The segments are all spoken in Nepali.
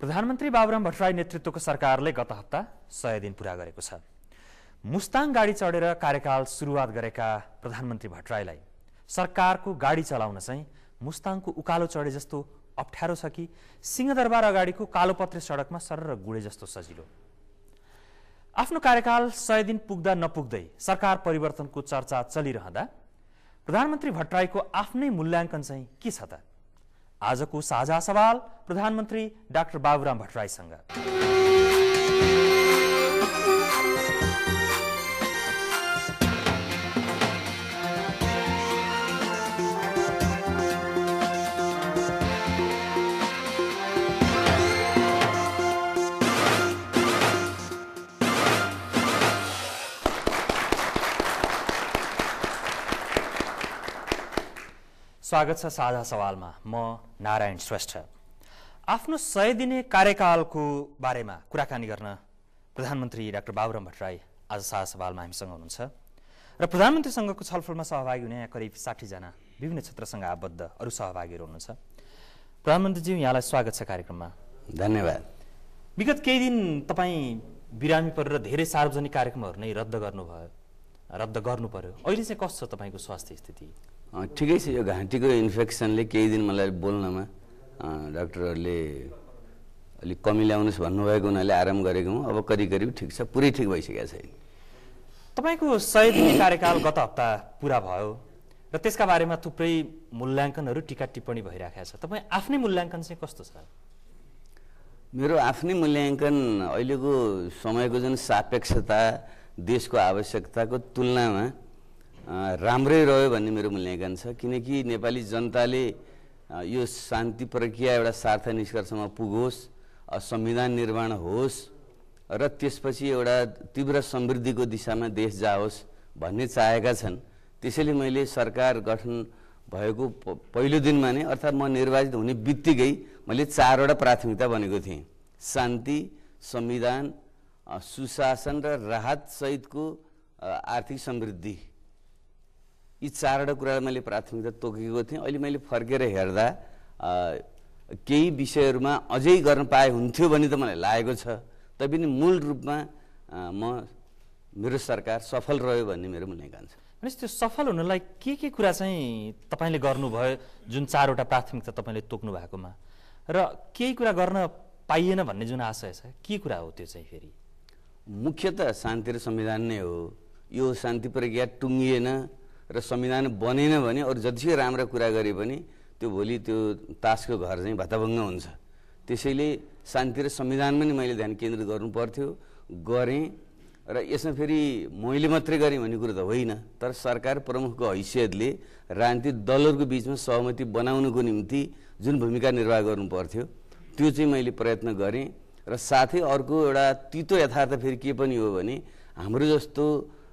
प्रधानमन्त्री बाबुराम भट्टराई नेतृत्वको सरकारले गत हप्ता सय दिन पुरा गरेको छ मुस्ताङ गाडी चढेर कार्यकाल सुरुवात गरेका प्रधानमन्त्री भट्टराईलाई सरकारको गाडी चलाउन चाहिँ मुस्ताङको उकालो चढे जस्तो अप्ठ्यारो छ कि सिंहदरबार अगाडिको कालोपत्रे सडकमा सरर गुडे जस्तो सजिलो आफ्नो कार्यकाल सय दिन पुग्दा नपुग्दै सरकार परिवर्तनको चर्चा चलिरहँदा प्रधानमन्त्री भट्टराईको आफ्नै मूल्याङ्कन चाहिँ के छ त आजको साझा सवाल प्रधानमन्त्री डाक्टर बाबुराम भट्टराईसँग स्वागत छ साझा सवालमा म नारायण श्रेष्ठ आफ्नो सय दिने कार्यकालको बारेमा कुराकानी गर्न प्रधानमन्त्री डाक्टर बाबुराम भट्टराई आज साझा सवालमा हामीसँग हुनुहुन्छ र प्रधानमन्त्रीसँगको छलफलमा सहभागी हुने यहाँ करिब साठीजना विभिन्न क्षेत्रसँग आबद्ध अरू सहभागीहरू हुनुहुन्छ प्रधानमन्त्रीज्यू यहाँलाई स्वागत छ कार्यक्रममा धन्यवाद विगत केही दिन तपाईँ बिरामी परेर धेरै सार्वजनिक कार्यक्रमहरू नै रद्द गर्नुभयो रद्द गर्नु पर्यो अहिले चाहिँ कस्तो छ तपाईँको स्वास्थ्य स्थिति ठिकै छ यो घाँटीको इन्फेक्सनले केही दिन मलाई बोल्नमा डाक्टरहरूले अलिक कमी ल्याउनुहोस् भन्नुभएको हुनाले आराम गरेको हुँ अब करिब करिब ठिक छ पुरै ठिक भइसकेको छैन तपाईँको सय दिने कार्यकाल गत हप्ता पुरा भयो र त्यसका बारेमा थुप्रै मूल्याङ्कनहरू टिका टिप्पणी भइरहेको छ तपाईँ आफ्नै मूल्याङ्कन चाहिँ कस्तो छ मेरो आफ्नै मूल्याङ्कन अहिलेको समयको जुन सापेक्षता देशको आवश्यकताको तुलनामा राम्रै रह्यो भन्ने मेरो मूल्याङ्कन छ किनकि नेपाली जनताले यो शान्ति प्रक्रिया एउटा सार्थ निष्कर्षमा पुगोस् संविधान निर्माण होस् र त्यसपछि एउटा तीव्र समृद्धिको दिशामा देश जाओस् भन्ने चाहेका छन् त्यसैले मैले सरकार गठन भएको पहिलो दिनमा नै अर्थात् म निर्वाचित हुने बित्तिकै मैले चारवटा प्राथमिकता भनेको थिएँ शान्ति संविधान सुशासन र राहतसहितको आर्थिक समृद्धि यी चारवटा कुरालाई मैले प्राथमिकता तोकेको थिएँ अहिले मैले फर्केर हेर्दा केही विषयहरूमा अझै गर्न पाए हुन्थ्यो भन्ने त मलाई लागेको छ तैपनि मूल रूपमा म मेरो सरकार सफल रह्यो भन्ने मेरो मूल्याङ्कन छ भनेपछि त्यो सफल हुनलाई के के कुरा चाहिँ तपाईँले गर्नुभयो जुन चारवटा प्राथमिकता तपाईँले तोक्नु भएकोमा र केही कुरा गर्न पाइएन भन्ने जुन आशय छ के कुरा हो त्यो चाहिँ फेरि मुख्यत शान्ति र संविधान नै हो यो शान्ति प्रक्रिया टुङ्गिएन र संविधान बनेन भने अरू जतिसुकै राम्रो कुरा गरे पनि त्यो भोलि त्यो तासको घर चाहिँ भत्ताभङ्ग हुन्छ त्यसैले शान्ति र संविधानमा पनि मैले ध्यान केन्द्रित गर्नु पर्थ्यो गरेँ र यसमा फेरि मैले मात्रै गरेँ भन्ने कुरो त होइन तर सरकार प्रमुखको हैसियतले राजनीतिक दलहरूको बिचमा सहमति बनाउनको निम्ति जुन भूमिका निर्वाह गर्नु पर्थ्यो त्यो चाहिँ मैले प्रयत्न गरेँ र साथै अर्को एउटा तितो यथार्थ फेरि के पनि हो भने हाम्रो जस्तो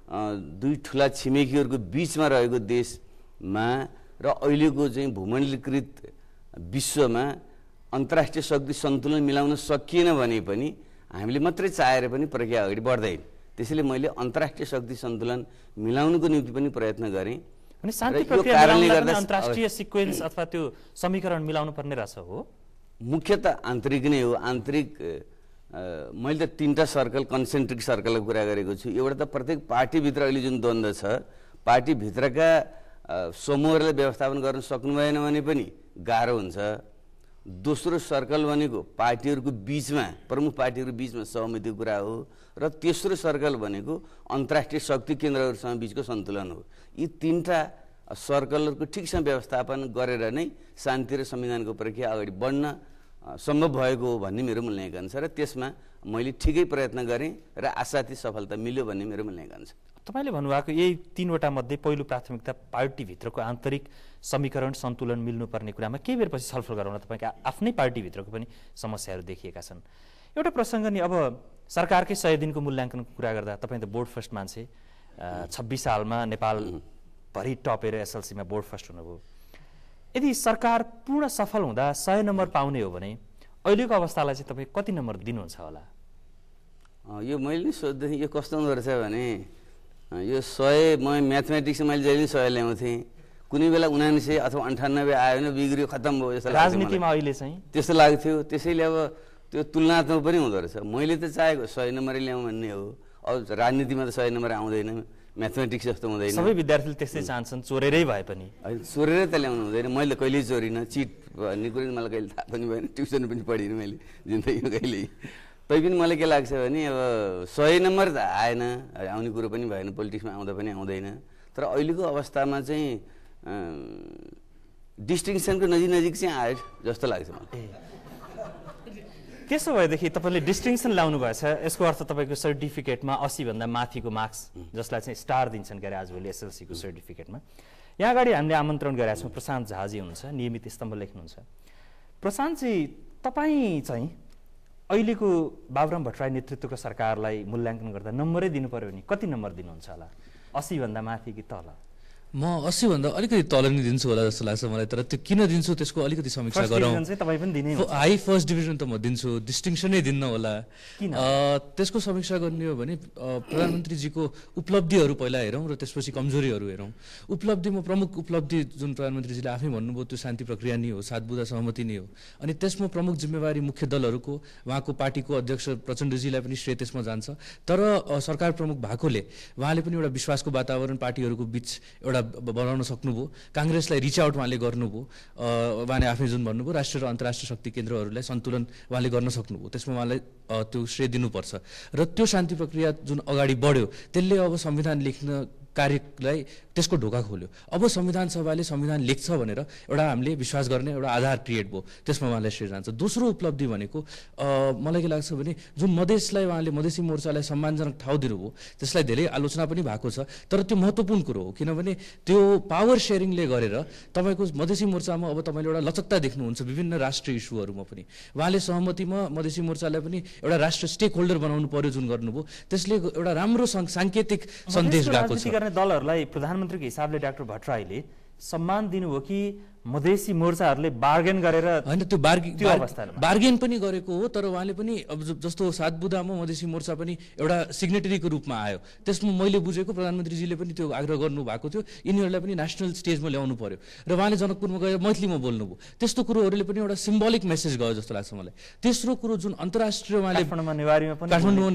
दुई ठुला छिमेकीहरूको बिचमा रहेको देशमा र अहिलेको चाहिँ भूमण्डलीकृत विश्वमा अन्तर्राष्ट्रिय शक्ति सन्तुलन मिलाउन सकिएन भने पनि हामीले मात्रै चाहेर पनि प्रक्रिया अगाडि बढ्दैन त्यसैले मैले अन्तर्राष्ट्रिय शक्ति सन्तुलन मिलाउनुको निम्ति पनि प्रयत्न गरेँ अनि शान्ति कारणले अन्तर्राष्ट्रिय सिक्वेन्स अथवा त्यो समीकरण मिलाउनु पर्ने रहेछ हो मुख्यत आन्तरिक नै हो आन्तरिक मैले त तिनवटा सर्कल कन्सेन्ट्रिक सर्कलको कुरा गरेको छु एउटा त प्रत्येक पार्टीभित्र अहिले जुन द्वन्द्व छ पार्टीभित्रका समूहहरूलाई व्यवस्थापन गर्न सक्नु भएन भने पनि गाह्रो हुन्छ दोस्रो सर्कल भनेको पार्टीहरूको बिचमा प्रमुख पार्टीहरूको बिचमा सहमतिको कुरा हो र तेस्रो सर्कल भनेको अन्तर्राष्ट्रिय शक्ति केन्द्रहरूसँग बिचको सन्तुलन हो यी तिनवटा सर्कलहरूको ठिकसँग व्यवस्थापन गरेर नै शान्ति र संविधानको प्रक्रिया अगाडि बढ्न सम्भव भएको हो भन्ने मेरो मूल्याङ्कन छ र त्यसमा मैले ठिकै प्रयत्न गरेँ र आशाती सफलता मिल्यो भन्ने मेरो मूल्याङ्कन छ तपाईँले भन्नुभएको यही तिनवटा मध्ये पहिलो प्राथमिकता पार्टीभित्रको आन्तरिक समीकरण सन्तुलन मिल्नुपर्ने कुरामा केही बेरपछि छलफल गराउन तपाईँका आफ्नै पार्टीभित्रको पनि समस्याहरू देखिएका छन् एउटा प्रसङ्ग नि अब सरकारकै सय दिनको मूल्याङ्कनको कुरा गर्दा तपाईँ त बोर्ड फर्स्ट मान्छे छब्बिस सालमा नेपालभरि टपेर एसएलसीमा बोर्ड फर्स्ट हुनुभयो यदि सरकार पूर्ण सफल हुँदा सय नम्बर पाउने हो भने अहिलेको अवस्थालाई चाहिँ तपाईँ कति नम्बर दिनुहुन्छ होला यो मैले सोध्दै यो कस्तो हुँदो रहेछ भने यो सय म म्याथमेटिक्स मैले जहिले सय ल्याउँथेँ कुनै बेला सय अथवा अन्ठानब्बे आयो भने बिग्रियो खत्तम भयो जस्तो राजनीतिमा अहिले चाहिँ त्यस्तो लाग्थ्यो त्यसैले अब त्यो तुलनात्मक पनि हुँदो रहेछ मैले त चाहेको सय नम्बरै ल्याउँ भन्ने हो अब राजनीतिमा त सय नम्बर आउँदैन म्याथमेटिक्स जस्तो हुँदैन सबै विद्यार्थीले त्यस्तै चाहन्छन् चोरेरै भए पनि होइन चोरेरै त ल्याउनु हुँदैन मैले कहिल्यै चोरिनँ चिट भन्ने कुरो मलाई कहिले थाहा पनि भएन ट्युसन पनि पढिनँ मैले जिन्दगीमा कहिल्यै पनि मलाई के लाग्छ भने अब सय नम्बर त आएन आउने कुरो पनि भएन पोलिटिक्समा आउँदा पनि आउँदैन तर अहिलेको अवस्थामा चाहिँ डिस्टिङसनको नजिक नजिक चाहिँ आयो जस्तो लाग्छ मलाई त्यसो भएदेखि तपाईँले डिस्टिङसन ल्याउनु भएछ यसको अर्थ तपाईँको सर्टिफिकेटमा असीभन्दा माथिको मार्क्स जसलाई चाहिँ स्टार दिन्छन् गरे आजभोलि एसएलसीको सर्टिफिकेटमा यहाँ अगाडि हामीले आमन्त्रण गरेका छौँ प्रशान्त झाजी हुनुहुन्छ नियमित स्तम्भ लेख्नुहुन्छ प्रशान्तजी तपाईँ चाहिँ अहिलेको बाबुराम भट्टराई नेतृत्वको सरकारलाई मूल्याङ्कन गर्दा नम्बरै दिनु पऱ्यो भने कति नम्बर दिनुहुन्छ होला असीभन्दा माथि कि तल म भन्दा अलिकति तल नै दिन्छु होला जस्तो लाग्छ मलाई तर त्यो किन दिन्छु त्यसको अलिकति समीक्षा गरौँ हाई फर्स्ट डिभिजन त म दिन्छु डिस्टिङसनै दिन्न होला त्यसको समीक्षा गर्ने हो भने प्रधानमन्त्रीजीको उपलब्धिहरू पहिला हेरौँ र त्यसपछि कमजोरीहरू हेरौँ उपलब्धिमा प्रमुख उपलब्धि जुन प्रधानमन्त्रीजीले आफै भन्नुभयो त्यो शान्ति प्रक्रिया नै हो बुधा सहमति नै हो अनि त्यसमा प्रमुख जिम्मेवारी मुख्य दलहरूको उहाँको पार्टीको अध्यक्ष प्रचण्डजीलाई पनि श्रेय त्यसमा जान्छ तर सरकार प्रमुख भएकोले उहाँले पनि एउटा विश्वासको वातावरण पार्टीहरूको बिच एउटा एउटा बनाउन सक्नुभयो काङ्ग्रेसलाई रिच आउट उहाँले गर्नुभयो उहाँले आफै जुन भन्नुभयो राष्ट्रिय र अन्तर्राष्ट्रिय शक्ति केन्द्रहरूलाई सन्तुलन उहाँले गर्न सक्नुभयो त्यसमा उहाँलाई त्यो श्रेय दिनुपर्छ र त्यो शान्ति प्रक्रिया जुन अगाडि बढ्यो त्यसले अब संविधान लेख्न कार्यलाई त्यसको ढोका खोल्यो अब संविधान सभाले संविधान लेख्छ भनेर एउटा हामीले विश्वास गर्ने एउटा आधार क्रिएट भयो त्यसमा उहाँलाई श्रेय जान्छ दोस्रो उपलब्धि भनेको मलाई के लाग्छ भने जुन मधेसलाई उहाँले मधेसी मोर्चालाई सम्मानजनक ठाउँ दिनुभयो त्यसलाई धेरै आलोचना पनि भएको छ तर त्यो महत्त्वपूर्ण कुरो हो किनभने त्यो पावर सेयरिङले गरेर तपाईँको मधेसी मोर्चामा अब तपाईँले एउटा लचकता देख्नुहुन्छ विभिन्न राष्ट्रिय इस्युहरूमा पनि उहाँले सहमतिमा मधेसी मोर्चालाई पनि एउटा राष्ट्र स्टेक होल्डर बनाउनु पर्यो जुन गर्नुभयो त्यसले एउटा राम्रो साङ्केतिक सन्देश गएको छ प्रधानमन्त्रीको हिसाबले डाक्टर भट्टराईले सम्मान दिनु हो कि मधेसी मोर्चाहरूले बार्गेन गरेर होइन त्यो बार्गेन बार्गेन पनि गरेको हो तर उहाँले पनि अब जस्तो सात बुधामा मधेसी मोर्चा पनि एउटा सिग्नेटरीको रूपमा आयो त्यसमा मैले बुझेको प्रधानमन्त्रीजीले पनि त्यो आग्रह गर्नुभएको थियो यिनीहरूलाई पनि नेसनल स्टेजमा ल्याउनु पर्यो र उहाँले जनकपुरमा गएर मैथलीमा बोल्नुभयो त्यस्तो कुरोहरूले पनि एउटा सिम्बोलिक मेसेज गयो जस्तो लाग्छ मलाई तेस्रो कुरो जुन अन्तर्राष्ट्रिय उहाँले काठमाडौँमा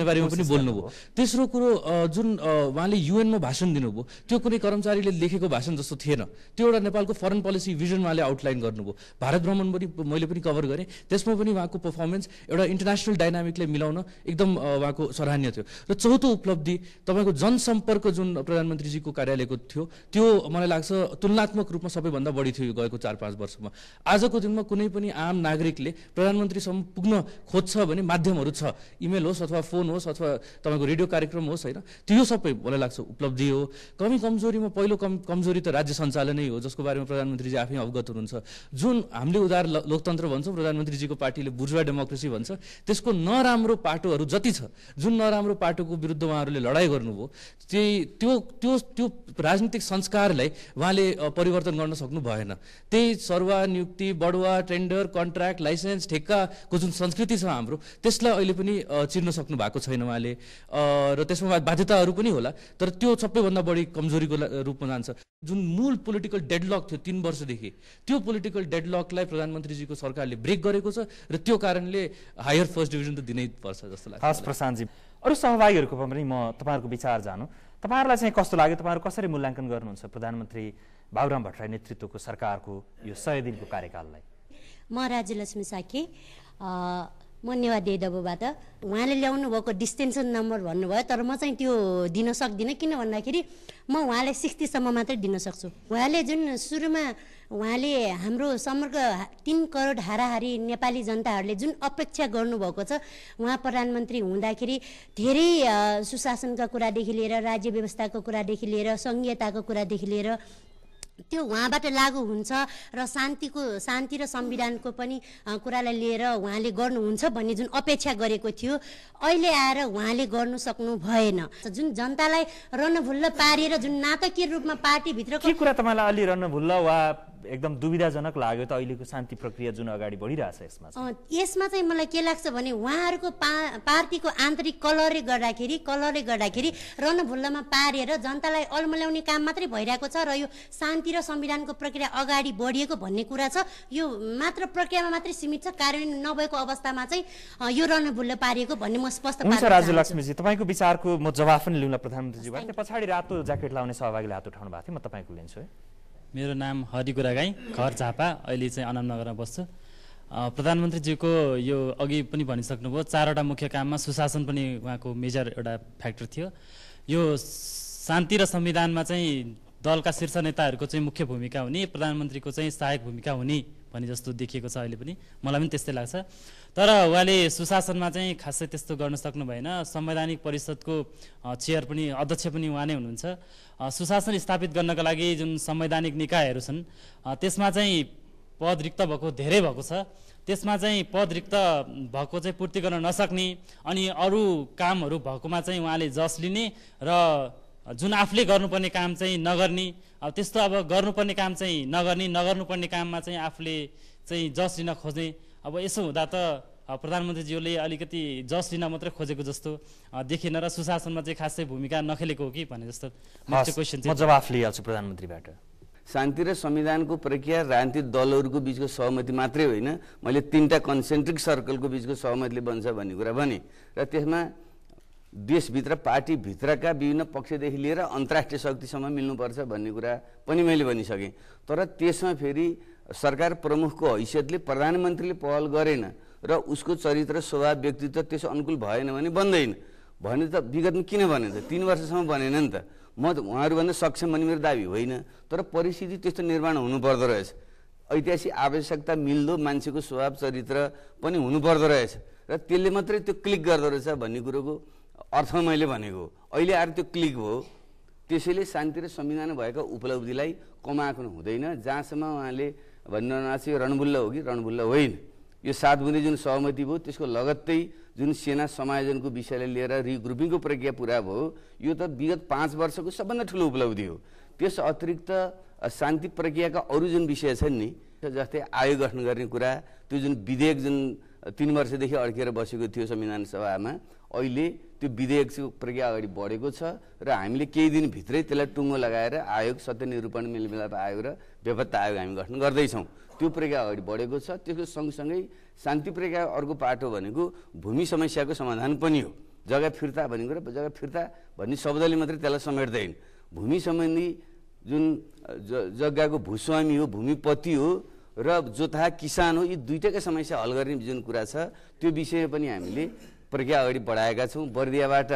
नेवारीमा पनि बोल्नुभयो तेस्रो कुरो जुन उहाँले युएनमा भाषण दिनुभयो त्यो कुनै कर्मचारीले लेखेको भाषण जस्तो थिएन त्यो एउटा नेपालको फरेन पोलिसी भिजन जुन उहाँले आउटलाइन गर्नुभयो भारत भ्रमण पनि मैले पनि कभर गरेँ त्यसमा पनि उहाँको पर्फर्मेन्स एउटा इन्टरनेसनल डाइनामिकले मिलाउन एकदम उहाँको सराहनीय थियो र चौथो उपलब्धि तपाईँको जनसम्पर्क जुन प्रधानमन्त्रीजीको कार्यालयको थियो त्यो मलाई लाग्छ तुलनात्मक रूपमा सबैभन्दा बढी थियो गएको चार पाँच वर्षमा आजको दिनमा कुनै पनि आम नागरिकले प्रधानमन्त्रीसम्म पुग्न खोज्छ भने माध्यमहरू छ इमेल होस् अथवा फोन होस् अथवा तपाईँको रेडियो कार्यक्रम होस् होइन त्यो सबै मलाई लाग्छ उपलब्धि हो कमी कमजोरीमा पहिलो कम कमजोरी त राज्य सञ्चालनै हो जसको बारेमा प्रधानमन्त्रीजी आफै अवगत हुनुहुन्छ जुन हामीले उदार लोकतन्त्र भन्छौँ प्रधानमन्त्रीजीको पार्टीले बुर्जुवा डेमोक्रेसी भन्छ त्यसको नराम्रो पाटोहरू जति छ जुन नराम्रो पाटोको विरुद्ध उहाँहरूले लडाइँ गर्नुभयो त्यही त्यो त्यो त्यो राजनीतिक संस्कारलाई उहाँले परिवर्तन गर्न सक्नु भएन त्यही सरुवा नियुक्ति बडुवा टेन्डर कन्ट्राक्ट लाइसेन्स ठेक्काको जुन संस्कृति छ हाम्रो त्यसलाई अहिले पनि चिर्न सक्नु भएको छैन उहाँले र त्यसमा बाध्यताहरू पनि होला तर त्यो सबैभन्दा बढी कमजोरीको रूपमा जान्छ जुन मूल पोलिटिकल डेडलक थियो तिन वर्षदेखि त्यो पोलिटिकल डेडलकलाई प्रधानमन्त्रीजीको सरकारले ब्रेक गरेको छ र त्यो कारणले हायर फर्स्ट डिभिजन त दिनै पर्छ जस्तो लाग्छ हस् प्रशान्तजी अरू सहभागीहरूको पनि म तपाईँहरूको विचार जानु तपाईँहरूलाई चाहिँ कस्तो लाग्यो तपाईँहरू कसरी मूल्याङ्कन गर्नुहुन्छ प्रधानमन्त्री बाबुराम भट्टराई नेतृत्वको सरकारको यो सय दिनको कार्यकाललाई म राज्यलक्ष्मी साकी म नेवा देदबुबाट उहाँले ल्याउनु भएको डिस्टेन्सन नम्बर भन्नुभयो तर म चाहिँ त्यो दिन सक्दिनँ किन भन्दाखेरि म उहाँलाई सिक्सटीसम्म मात्रै दिन सक्छु उहाँले जुन सुरुमा उहाँले हाम्रो समग्र तिन करोड हाराहारी नेपाली जनताहरूले जुन अपेक्षा गर्नुभएको छ उहाँ प्रधानमन्त्री हुँदाखेरि धेरै सुशासनका कुरादेखि लिएर राज्य व्यवस्थाको कुरादेखि लिएर सङ्घीयताको कुरादेखि लिएर त्यो उहाँबाट लागु हुन्छ र शान्तिको शान्ति र संविधानको पनि कुरालाई लिएर उहाँले गर्नुहुन्छ भन्ने जुन अपेक्षा गरेको थियो अहिले आएर उहाँले गर्नु सक्नु भएन जुन जनतालाई रणभुल्ल पारेर जुन नाटकीय रूपमा पार्टीभित्र कुरा तपाईँलाई अलि रणभुल्ल वा एकदम दुविधाजनक लाग्यो त अहिलेको शान्ति प्रक्रिया जुन अगाडि बढिरहेछ यसमा यसमा चाहिँ मलाई के लाग्छ भने उहाँहरूको पा पार्टीको आन्तरिक कलरले गर्दाखेरि कलरले गर्दाखेरि रणभुल्लामा पारेर जनतालाई अल्मल्याउने काम मात्रै भइरहेको छ र यो शान्ति र संविधानको प्रक्रिया अगाडि बढिएको भन्ने कुरा छ यो मात्र प्रक्रियामा मात्रै सीमित छ कार्यान्वयन नभएको अवस्थामा चाहिँ यो रणभुल्ल पारिएको भन्ने म स्पष्ट लक्ष्मीजी तपाईँको विचारको म जवाफ पनि लिउँला प्रधानमन्त्रीजी पछाडि रातो ज्याकेट लाउने सहभागीले हात उठाउनु भएको थियो म तपाईँको लिन्छु है मेरो नाम हरिगुरागाई घर झापा अहिले चाहिँ अनामनगरमा बस्छु प्रधानमन्त्रीज्यूको यो अघि पनि भनिसक्नुभयो चारवटा मुख्य काममा सुशासन पनि उहाँको मेजर एउटा फ्याक्टर थियो यो शान्ति र संविधानमा चाहिँ दलका शीर्ष नेताहरूको चाहिँ मुख्य भूमिका हुने प्रधानमन्त्रीको चाहिँ सहायक भूमिका हुने भने जस्तो देखिएको छ अहिले पनि मलाई पनि त्यस्तै लाग्छ तर उहाँले सुशासनमा चाहिँ खासै त्यस्तो गर्न सक्नु भएन संवैधानिक परिषदको चेयर पनि अध्यक्ष पनि उहाँ नै हुनुहुन्छ सुशासन स्थापित गर्नका लागि जुन संवैधानिक निकायहरू छन् त्यसमा चाहिँ पद रिक्त भएको धेरै भएको छ त्यसमा चाहिँ पद रिक्त भएको चाहिँ पूर्ति गर्न नसक्ने अनि अरू कामहरू भएकोमा चाहिँ उहाँले जस लिने र जुन आफूले गर्नुपर्ने काम चाहिँ नगर्ने अब त्यस्तो अब गर्नुपर्ने काम चाहिँ नगर्ने नगर्नुपर्ने काममा चाहिँ आफूले चाहिँ जस लिन खोज्ने अब यसो हुँदा त प्रधानमन्त्रीज्यूले अलिकति जस लिन मात्रै खोजेको जस्तो देखिन र सुशासनमा चाहिँ खासै भूमिका नखेलेको हो कि भने जस्तो जवाफ लिइहाल्छु प्रधानमन्त्रीबाट शान्ति र संविधानको प्रक्रिया राजनीतिक दलहरूको बिचको सहमति मात्रै होइन मैले तिनवटा कन्सेन्ट्रिक सर्कलको बिचको सहमतिले बन्छ भन्ने कुरा भने र त्यसमा देशभित्र पार्टीभित्रका विभिन्न पक्षदेखि लिएर अन्तर्राष्ट्रिय शक्तिसम्म मिल्नुपर्छ भन्ने कुरा पनि मैले भनिसकेँ तर त्यसमा फेरि सरकार प्रमुखको हैसियतले प्रधानमन्त्रीले पहल गरेन र उसको चरित्र स्वभाव व्यक्तित्व त्यसो अनुकूल भएन भने बन्दैन भने त विगतमा किन भने त तिन वर्षसम्म बनेन नि त म त उहाँहरूभन्दा सक्षम भन्ने मेरो दाबी होइन तर परिस्थिति त्यस्तो निर्माण हुनुपर्दो रहेछ ऐतिहासिक आवश्यकता मिल्दो मान्छेको स्वभाव चरित्र पनि हुनुपर्दो रहेछ र त्यसले मात्रै त्यो क्लिक गर्दो रहेछ भन्ने कुरोको अर्थ मैले भनेको अहिले आएर त्यो क्लिक भयो त्यसैले शान्ति र संविधान भएका उपलब्धिलाई कमाएको हुँदैन जहाँसम्म उहाँले भन्नु चाहिँ रणबुल्ल हो कि रणबुल्ल होइन यो सात बुँदे जुन सहमति भयो त्यसको लगत्तै जुन सेना समायोजनको विषयलाई लिएर रिग्रुपिङको प्रक्रिया पुरा भयो यो त विगत पाँच वर्षको सबभन्दा ठुलो उपलब्धि हो त्यस अतिरिक्त शान्ति प्रक्रियाका अरू जुन विषय छन् नि जस्तै आयोग गठन गर्ने कुरा त्यो जुन विधेयक जुन तिन वर्षदेखि अड्किएर बसेको थियो संविधान सभामा अहिले त्यो विधेयक चाहिँ प्रक्रिया अगाडि बढेको छ र हामीले केही दिनभित्रै त्यसलाई टुङ्गो लगाएर आयोग सत्य निरूपण मेलमिलाप आयोग र बेपत्ता आयोग हामी गठन गर्दैछौँ त्यो प्रक्रिया अगाडि बढेको छ त्यसको सँगसँगै शान्ति प्रक्रिया अर्को पाटो भनेको भूमि समस्याको समाधान पनि हो जग्गा फिर्ता भनेको र जग्गा फिर्ता भन्ने शब्दले मात्रै त्यसलाई समेट्दैन भूमि सम्बन्धी जुन जग्गाको भूस्वामी हो भूमिपति हो र जोथा किसान हो यी दुइटैका समस्या हल गर्ने जुन कुरा छ त्यो विषय पनि हामीले प्रक्रिया अगाडि बढाएका छौँ बर्दियाबाट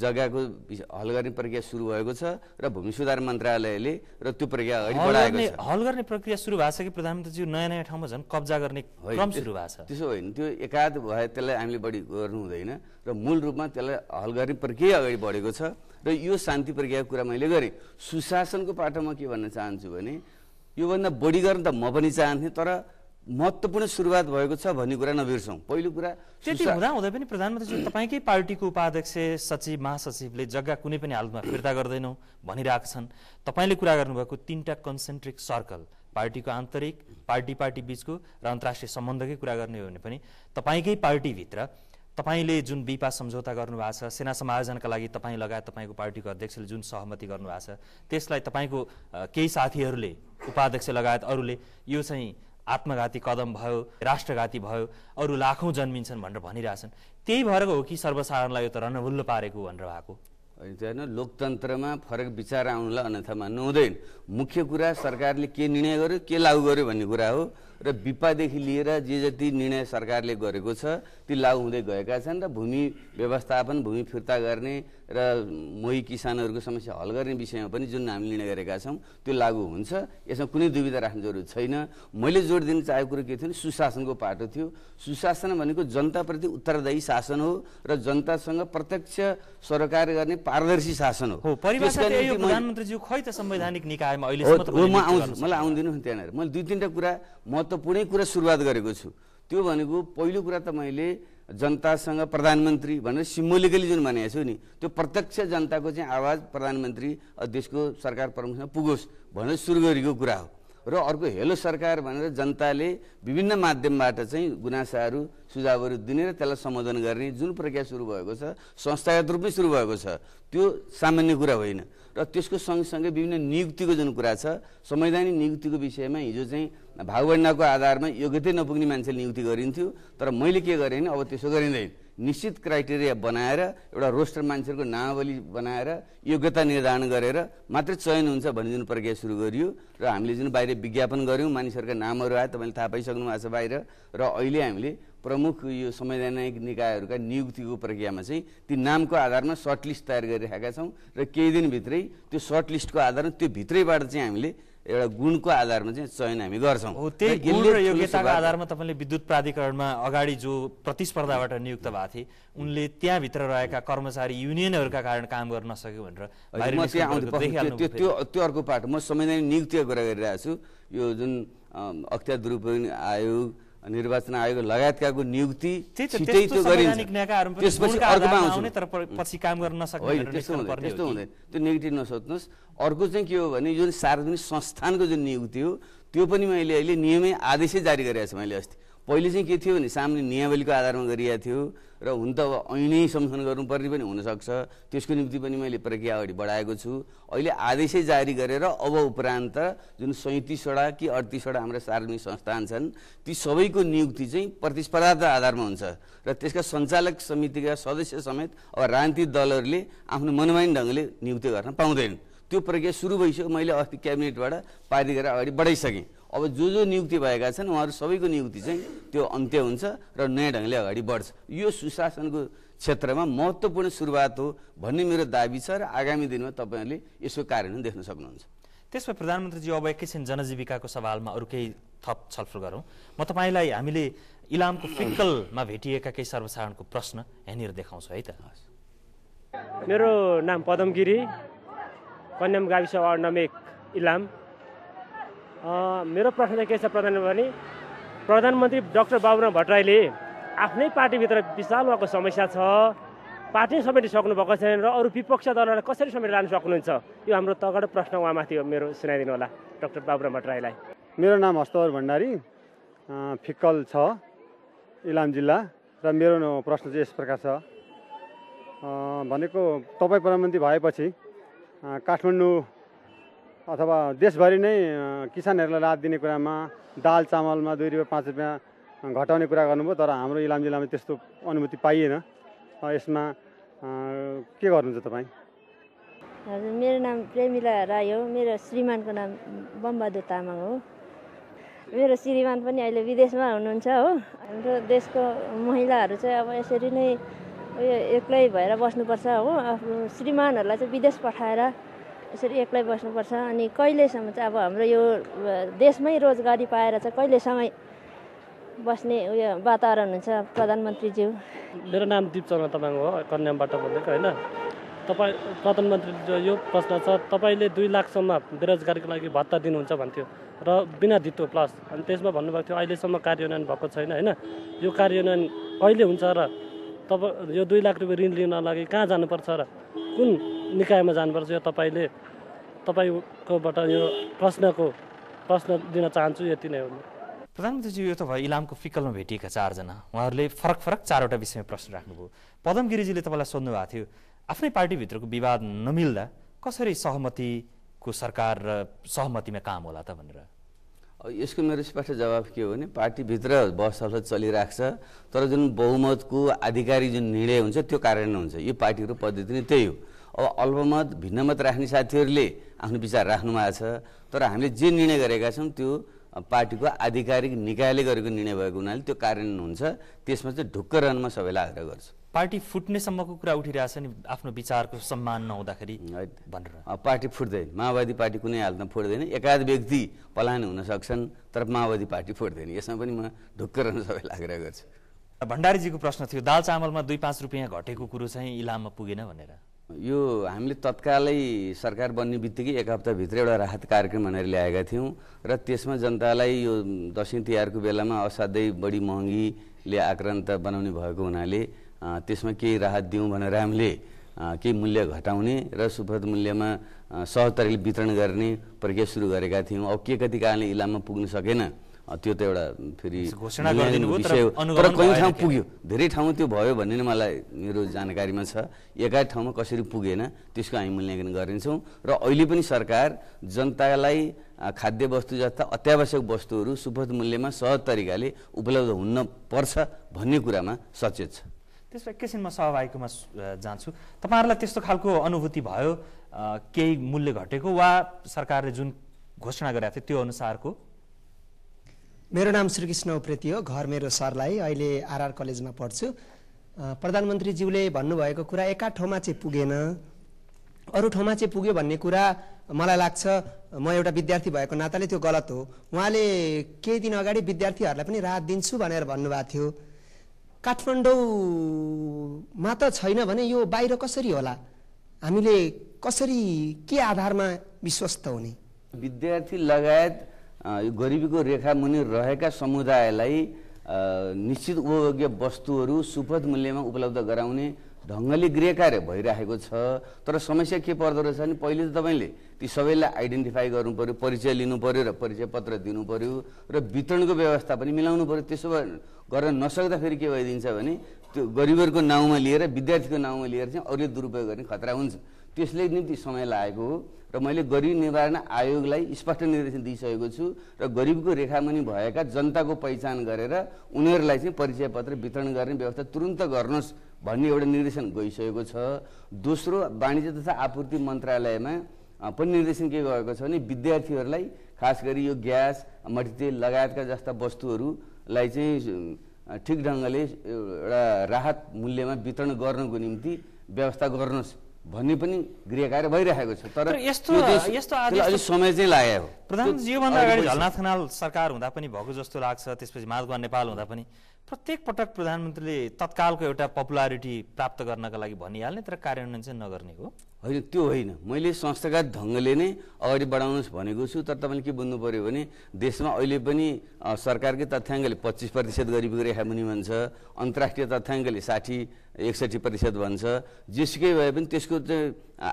जग्गाको हल गर्ने प्रक्रिया सुरु भएको छ र भूमि सुधार मन्त्रालयले र त्यो प्रक्रिया अगाडि बढाएको छ हल गर्ने प्रक्रिया सुरु भएको छ कि प्रधानमन्त्रीज्यू नयाँ नयाँ ठाउँमा झन् कब्जा गर्ने क्रम सुरु भएको छ त्यसो होइन त्यो एकाध भए त्यसलाई हामीले बढी गर्नु हुँदैन र मूल रूपमा त्यसलाई हल गर्ने प्रक्रिया अगाडि बढेको छ र यो शान्ति प्रक्रियाको कुरा मैले गरेँ सुशासनको पाटोमा के भन्न चाहन्छु भने योभन्दा बढी गर्न त म पनि चाहन्थेँ तर महत्त्वपूर्ण सुरुवात भएको छ भन्ने कुरा नबिर्सौँ पहिलो कुरा त्यति हुँदा हुँदै पनि प्रधानमन्त्रीजी तपाईँकै पार्टीको उपाध्यक्ष सचिव महासचिवले जग्गा कुनै पनि हालतमा फिर्ता गर्दैनौँ भनिरहेका छन् तपाईँले कुरा गर्नुभएको तिनवटा कन्सेन्ट्रिक सर्कल पार्टीको आन्तरिक पार्टी पार्टी बिचको र अन्तर्राष्ट्रिय सम्बन्धकै कुरा गर्ने हो भने पनि तपाईँकै पार्टीभित्र तपाईँले जुन विपा सम्झौता गर्नुभएको छ सेना समायोजनका लागि तपाईँ लगायत तपाईँको पार्टीको अध्यक्षले जुन सहमति गर्नुभएको छ त्यसलाई तपाईँको केही साथीहरूले उपाध्यक्ष लगायत अरूले यो चाहिँ आत्मघाती कदम भयो राष्ट्रघाती भयो अरू लाखौँ जन्मिन्छन् भनेर भनिरहेछन् त्यही भएर हो कि सर्वसाधारणलाई यो त रणभुल्लो पारेको भनेर भएको होइन लोकतन्त्रमा फरक विचार आउनुलाई अन्यथा मान्नु मुख्य कुरा सरकारले के निर्णय गर्यो के लागू गर्यो भन्ने कुरा हो र विपादेखि लिएर जे जति निर्णय सरकारले गरेको छ ती लागू हुँदै गएका छन् र भूमि व्यवस्थापन भूमि फिर्ता गर्ने र मोही किसानहरूको समस्या हल गर्ने विषयमा पनि जुन हामीले निर्णय गरेका छौँ त्यो लागू हुन्छ यसमा कुनै दुविधा राख्नु जरुरी छैन मैले जोड दिन चाहेको कुरो के थियो भने सुशासनको पाटो थियो सुशासन भनेको जनताप्रति उत्तरदायी शासन हो र जनतासँग प्रत्यक्ष सरकार गर्ने पारदर्शी शासन हो प्रधानमन्त्रीज्यू खै त संवैधानिक निकायमा म आउँछु मलाई आउँदिनु त्यहाँनिर मैले दुई तिनवटा कुरा महत्त्व महत्त्वपूर्णै कुरा सुरुवात गरेको छु त्यो भनेको पहिलो कुरा त मैले जनतासँग प्रधानमन्त्री भनेर सिम्बोलिकली जुन भनेको छु नि त्यो प्रत्यक्ष जनताको चाहिँ आवाज प्रधानमन्त्री देशको सरकार प्रमुखसँग पुगोस् भनेर सुरु गरेको कुरा हो र अर्को हेलो सरकार भनेर जनताले विभिन्न माध्यमबाट चाहिँ गुनासाहरू सुझावहरू दिने र त्यसलाई सम्बोधन गर्ने जुन प्रक्रिया सुरु भएको छ संस्थागत रूपमै सुरु भएको छ त्यो सामान्य कुरा होइन र त्यसको सँगसँगै विभिन्न नियुक्तिको जुन कुरा छ संवैधानिक नियुक्तिको विषयमा हिजो चाहिँ भागवण्डाको आधारमा योग्यतै नपुग्ने मान्छेले नियुक्ति गरिन्थ्यो तर मैले के गरेँ भने अब त्यसो गरिँदैन निश्चित क्राइटेरिया बनाएर एउटा रोस्टर मान्छेहरूको नामावली बनाएर योग्यता निर्धारण गरेर मात्रै चयन हुन्छ भन्ने जुन प्रक्रिया सुरु गरियो र हामीले जुन बाहिर विज्ञापन गऱ्यौँ मानिसहरूका नामहरू आए तपाईँले थाहा पाइसक्नु भएको छ बाहिर र अहिले हामीले प्रमुख यो संवैधानिक निकायहरूका नियुक्तिको प्रक्रियामा चाहिँ ती नामको आधारमा सर्टलिस्ट तयार गरिरहेका छौँ र केही दिनभित्रै त्यो सर्टलिस्टको आधारमा त्यो भित्रैबाट चाहिँ हामीले एउटा गुणको आधारमा चाहिँ चयन हामी गर्छौँ त्यही गुण र योग्यताको आधारमा तपाईँले विद्युत प्राधिकरणमा अगाडि जो प्रतिस्पर्धाबाट नियुक्त भएको थिए उनले त्यहाँभित्र रहेका कर्मचारी युनियनहरूका कारण काम गर्न नसक्यो भनेर त्यो त्यो अर्को पाठ म संवैधानिक नियुक्तिको कुरा गरिरहेको छु यो जुन अख्तियार दुरुपयोग आयोग निर्वाचन आयोग लगायतकाको नियुक्ति त्यो गरिन्छ त्यसपछि त्यस्तो हुँदैन त्यो नेगेटिभ नसोध्नुहोस् अर्को चाहिँ के हो भने जुन सार्वजनिक संस्थानको जुन नियुक्ति हो त्यो पनि मैले अहिले नियमै आदेशै जारी गरेको छु मैले अस्ति पहिले चाहिँ के थियो भने सामने नियावलीको आधारमा गरिएको थियो र हुन त अब ऐनै संशोधन गर्नुपर्ने पनि हुनसक्छ त्यसको निम्ति पनि मैले प्रक्रिया अगाडि बढाएको छु अहिले आदेशै जारी गरेर अब उपरान्त जुन सैँतिसवटा कि अडतिसवटा हाम्रा सार्वजनिक संस्थान छन् ती सबैको नियुक्ति चाहिँ प्रतिस्पर्धा आधारमा हुन्छ र त्यसका सञ्चालक समितिका सदस्य समेत अब राजनीतिक दलहरूले आफ्नो मनमानी ढङ्गले नियुक्ति गर्न पाउँदैनन् त्यो प्रक्रिया सुरु भइसक्यो मैले अस्ति क्याबिनेटबाट पारित गरेर अगाडि बढाइसकेँ अब जो जो नियुक्ति भएका छन् उहाँहरू सबैको नियुक्ति चाहिँ त्यो अन्त्य हुन्छ र नयाँ ढङ्गले अगाडि बढ्छ यो सुशासनको क्षेत्रमा महत्त्वपूर्ण सुरुवात हो भन्ने मेरो दावी छ र आगामी दिनमा तपाईँहरूले यसको कारण देख्न सक्नुहुन्छ त्यसमा प्रधानमन्त्रीजी अब एकैछिन जनजीविकाको सवालमा अरू केही थप छलफल गरौँ म तपाईँलाई हामीले इलामको फिक्कलमा भेटिएका केही सर्वसाधारणको प्रश्न यहाँनिर देखाउँछु है त मेरो नाम पदमगिरी कन्याम गाविस वार्ड नम्बर इलाम मेरो प्रश्न के छ प्रधान भने प्रधानमन्त्री डक्टर बाबुराम भट्टराईले आफ्नै पार्टीभित्र विशाल उहाँको समस्या छ पार्टी समेटिसक्नु भएको छैन र अरू विपक्ष दलहरूलाई कसरी समेट लानु सक्नुहुन्छ यो हाम्रो तगड प्रश्न उहाँमाथि हो मेरो सुनाइदिनु होला डक्टर बाबुराम भट्टराईलाई मेरो नाम हस्तवर भण्डारी फिक्कल छ इलाम जिल्ला र मेरो प्रश्न चाहिँ यस प्रकार छ भनेको तपाईँ प्रधानमन्त्री भएपछि काठमाडौँ अथवा देशभरि नै किसानहरूलाई राहत दिने कुरामा दाल चामलमा दुई रुपियाँ पाँच रुपियाँ घटाउने कुरा गर्नुभयो तर हाम्रो इलाम जिल्लामा त्यस्तो अनुमति पाइएन यसमा के गर्नुहुन्छ तपाईँ हजुर मेरो नाम प्रेमिला राई हो मेरो श्रीमानको नाम बमबहादुर तामाङ हो मेरो श्रीमान पनि अहिले विदेशमा हुनुहुन्छ हो हाम्रो देशको महिलाहरू चाहिँ अब यसरी नै उयो एक्लै भएर बस्नुपर्छ हो आफ्नो श्रीमानहरूलाई चाहिँ विदेश पठाएर यसरी एक्लै बस्नुपर्छ अनि कहिलेसम्म चाहिँ अब हाम्रो यो देशमै रोजगारी पाएर चाहिँ कहिलेसम्म बस्ने उयो वातावरण हुन्छ प्रधानमन्त्रीज्यू मेरो नाम दिपचन्द्र तामाङ हो कन्यामबाट बोलेको होइन तपाईँ प्रधानमन्त्रीज्यू यो प्रश्न छ तपाईँले दुई लाखसम्म बेरोजगारीको लागि भत्ता दिनुहुन्छ भन्थ्यो र बिना धितो प्लस अनि त्यसमा भन्नुभएको थियो अहिलेसम्म कार्यान्वयन भएको छैन होइन यो कार्यान्वयन कहिले हुन्छ र तपाईँ यो दुई लाख रुपियाँ ऋण लिन लागि कहाँ जानुपर्छ र कुन निकायमा जानुपर्छ यो तपाईँले तपाईँकोबाट यो प्रश्नको प्रश्न दिन चाहन्छु यति नै हो प्रधानमन्त्रीजी यो त भयो इलामको फिकलमा भेटिएका चारजना उहाँहरूले फरक फरक चारवटा विषयमा प्रश्न राख्नुभयो पदम गिरिजीले तपाईँलाई सोध्नु भएको थियो आफ्नै पार्टीभित्रको विवाद नमिल्दा कसरी सहमतिको सरकार र सहमतिमा काम होला त भनेर यसको मेरो स्पष्ट जवाब के हो भने पार्टीभित्र बस छलफल चलिरहेको छ तर जुन बहुमतको आधिकारिक जुन निर्णय हुन्छ त्यो कारण हुन्छ यो पार्टीको पद्धति नै त्यही हो अब अल्पमत भिन्नमत राख्ने साथीहरूले आफ्नो विचार राख्नु भएको छ तर हामीले जे निर्णय गरेका छौँ त्यो पार्टीको आधिकारिक निकायले गरेको निर्णय भएको हुनाले त्यो कार्यान्वयन हुन्छ त्यसमा चाहिँ ढुक्क रहन म सबैलाई आग्रह गर्छु पार्टी फुट्नेसम्मको कुरा उठिरहेछ नि आफ्नो विचारको सम्मान नहुँदाखेरि भनेर पार्टी फुट्दैन माओवादी पार्टी कुनै हालतमा फुट्दैन एकाध व्यक्ति पलायन हुन सक्छन् तर माओवादी पार्टी फुट्दैन यसमा पनि म ढुक्क रहन सबैलाई आग्रह गर्छु भण्डारीजीको प्रश्न थियो दाल चामलमा दुई पाँच रुपियाँ घटेको कुरो चाहिँ इलाममा पुगेन भनेर यो हामीले तत्कालै सरकार बन्ने बित्तिकै एक हप्ताभित्र एउटा राहत कार्यक्रम भनेर ल्याएका थियौँ र त्यसमा जनतालाई यो दसैँ तिहारको बेलामा असाध्यै बढी महँगीले आक्रान्त बनाउने भएको हुनाले त्यसमा केही राहत दिउँ भनेर हामीले केही मूल्य घटाउने र सुपथ मूल्यमा सहज तरिकाले वितरण गर्ने प्रक्रिया सुरु गरेका थियौँ अब के कति कारणले इलाममा पुग्न सकेन त्यो त एउटा फेरि तर कहीँ ठाउँ पुग्यो धेरै ठाउँमा त्यो भयो भन्ने नै मलाई मेरो जानकारीमा छ एकाध ठाउँमा कसरी पुगेन त्यसको हामी मूल्याङ्कन गरिन्छौँ र अहिले पनि सरकार जनतालाई खाद्य वस्तु जस्ता अत्यावश्यक वस्तुहरू सुपथ मूल्यमा सहज तरिकाले उपलब्ध हुन पर्छ भन्ने कुरामा सचेत छ त्यसमा म सहभागीकोमा जान्छु तपाईँहरूलाई त्यस्तो खालको अनुभूति भयो केही मूल्य घटेको वा सरकारले जुन घोषणा गरेको थियो त्यो अनुसारको मेरो नाम श्रीकृष्ण उप्रेती हो घर मेरो सरलाई अहिले आरआर कलेजमा पढ्छु प्रधानमन्त्रीज्यूले भन्नुभएको कुरा एका ठाउँमा चाहिँ पुगेन अरू ठाउँमा चाहिँ पुग्यो भन्ने कुरा मलाई लाग्छ म एउटा विद्यार्थी भएको नाताले त्यो गलत हो उहाँले केही दिन अगाडि विद्यार्थीहरूलाई पनि राहत दिन्छु भनेर भन्नुभएको थियो काठमाडौँमा त छैन भने यो बाहिर कसरी होला हामीले कसरी के आधारमा विश्वस्त हुने विद्यार्थी लगायत यो गरिबीको रेखा मुनि रहेका समुदायलाई निश्चित उपभोग्य वस्तुहरू सुपथ मूल्यमा उपलब्ध गराउने ढङ्गले गृह कार्य भइरहेको छ तर समस्या के पर्दो रहेछ भने पहिले त तपाईँले ती सबैलाई आइडेन्टिफाई गर्नु पऱ्यो परिचय लिनु पऱ्यो र परिचय पत्र दिनु पऱ्यो र वितरणको व्यवस्था पनि मिलाउनु पऱ्यो त्यसो भए गर्न नसक्दा फेरि के भइदिन्छ भने त्यो गरिबहरूको नाउँमा लिएर विद्यार्थीको नाउँमा लिएर चाहिँ अरूले दुरुपयोग गर्ने खतरा हुन्छ त्यसले निम्ति समय लागेको हो र मैले गरिब निवारण आयोगलाई स्पष्ट निर्देशन दिइसकेको छु र गरिबको रेखामुनि भएका जनताको पहिचान गरेर उनीहरूलाई चाहिँ परिचय पत्र वितरण गर्ने व्यवस्था तुरन्त गर्नुहोस् भन्ने एउटा निर्देशन गइसकेको छ दोस्रो वाणिज्य तथा आपूर्ति मन्त्रालयमा पनि निर्देशन के गएको छ भने विद्यार्थीहरूलाई खास गरी यो ग्यास मट्टितेल लगायतका जस्ता वस्तुहरूलाई चाहिँ ठिक ढङ्गले एउटा राहत मूल्यमा वितरण गर्नको निम्ति व्यवस्था गर्नुहोस् भन्ने पनि गृह कार्य भइरहेको छ तर यस्तो यस्तो आदेश समय चाहिँ लागेको प्रधानमन्त्री योभन्दा अगाडि झलनाथ खनाल सरकार हुँदा पनि भएको जस्तो लाग्छ त्यसपछि माधवा नेपाल हुँदा पनि प्रत्येक पटक प्रधानमन्त्रीले तत्कालको एउटा पपुलारिटी प्राप्त गर्नका लागि भनिहाल्ने तर कार्यान्वयन चाहिँ नगर्ने हो होइन त्यो होइन मैले संस्थागत ढङ्गले नै अगाडि बढाउनुहोस् भनेको छु तर तपाईँले के बुझ्नु पऱ्यो भने देशमा अहिले पनि सरकारकै तथ्याङ्कले पच्चिस प्रतिशत रेखा मुनि भन्छ अन्तर्राष्ट्रिय तथ्याङ्कले साठी एकसठी प्रतिशत भन्छ जेसुकै भए पनि त्यसको चाहिँ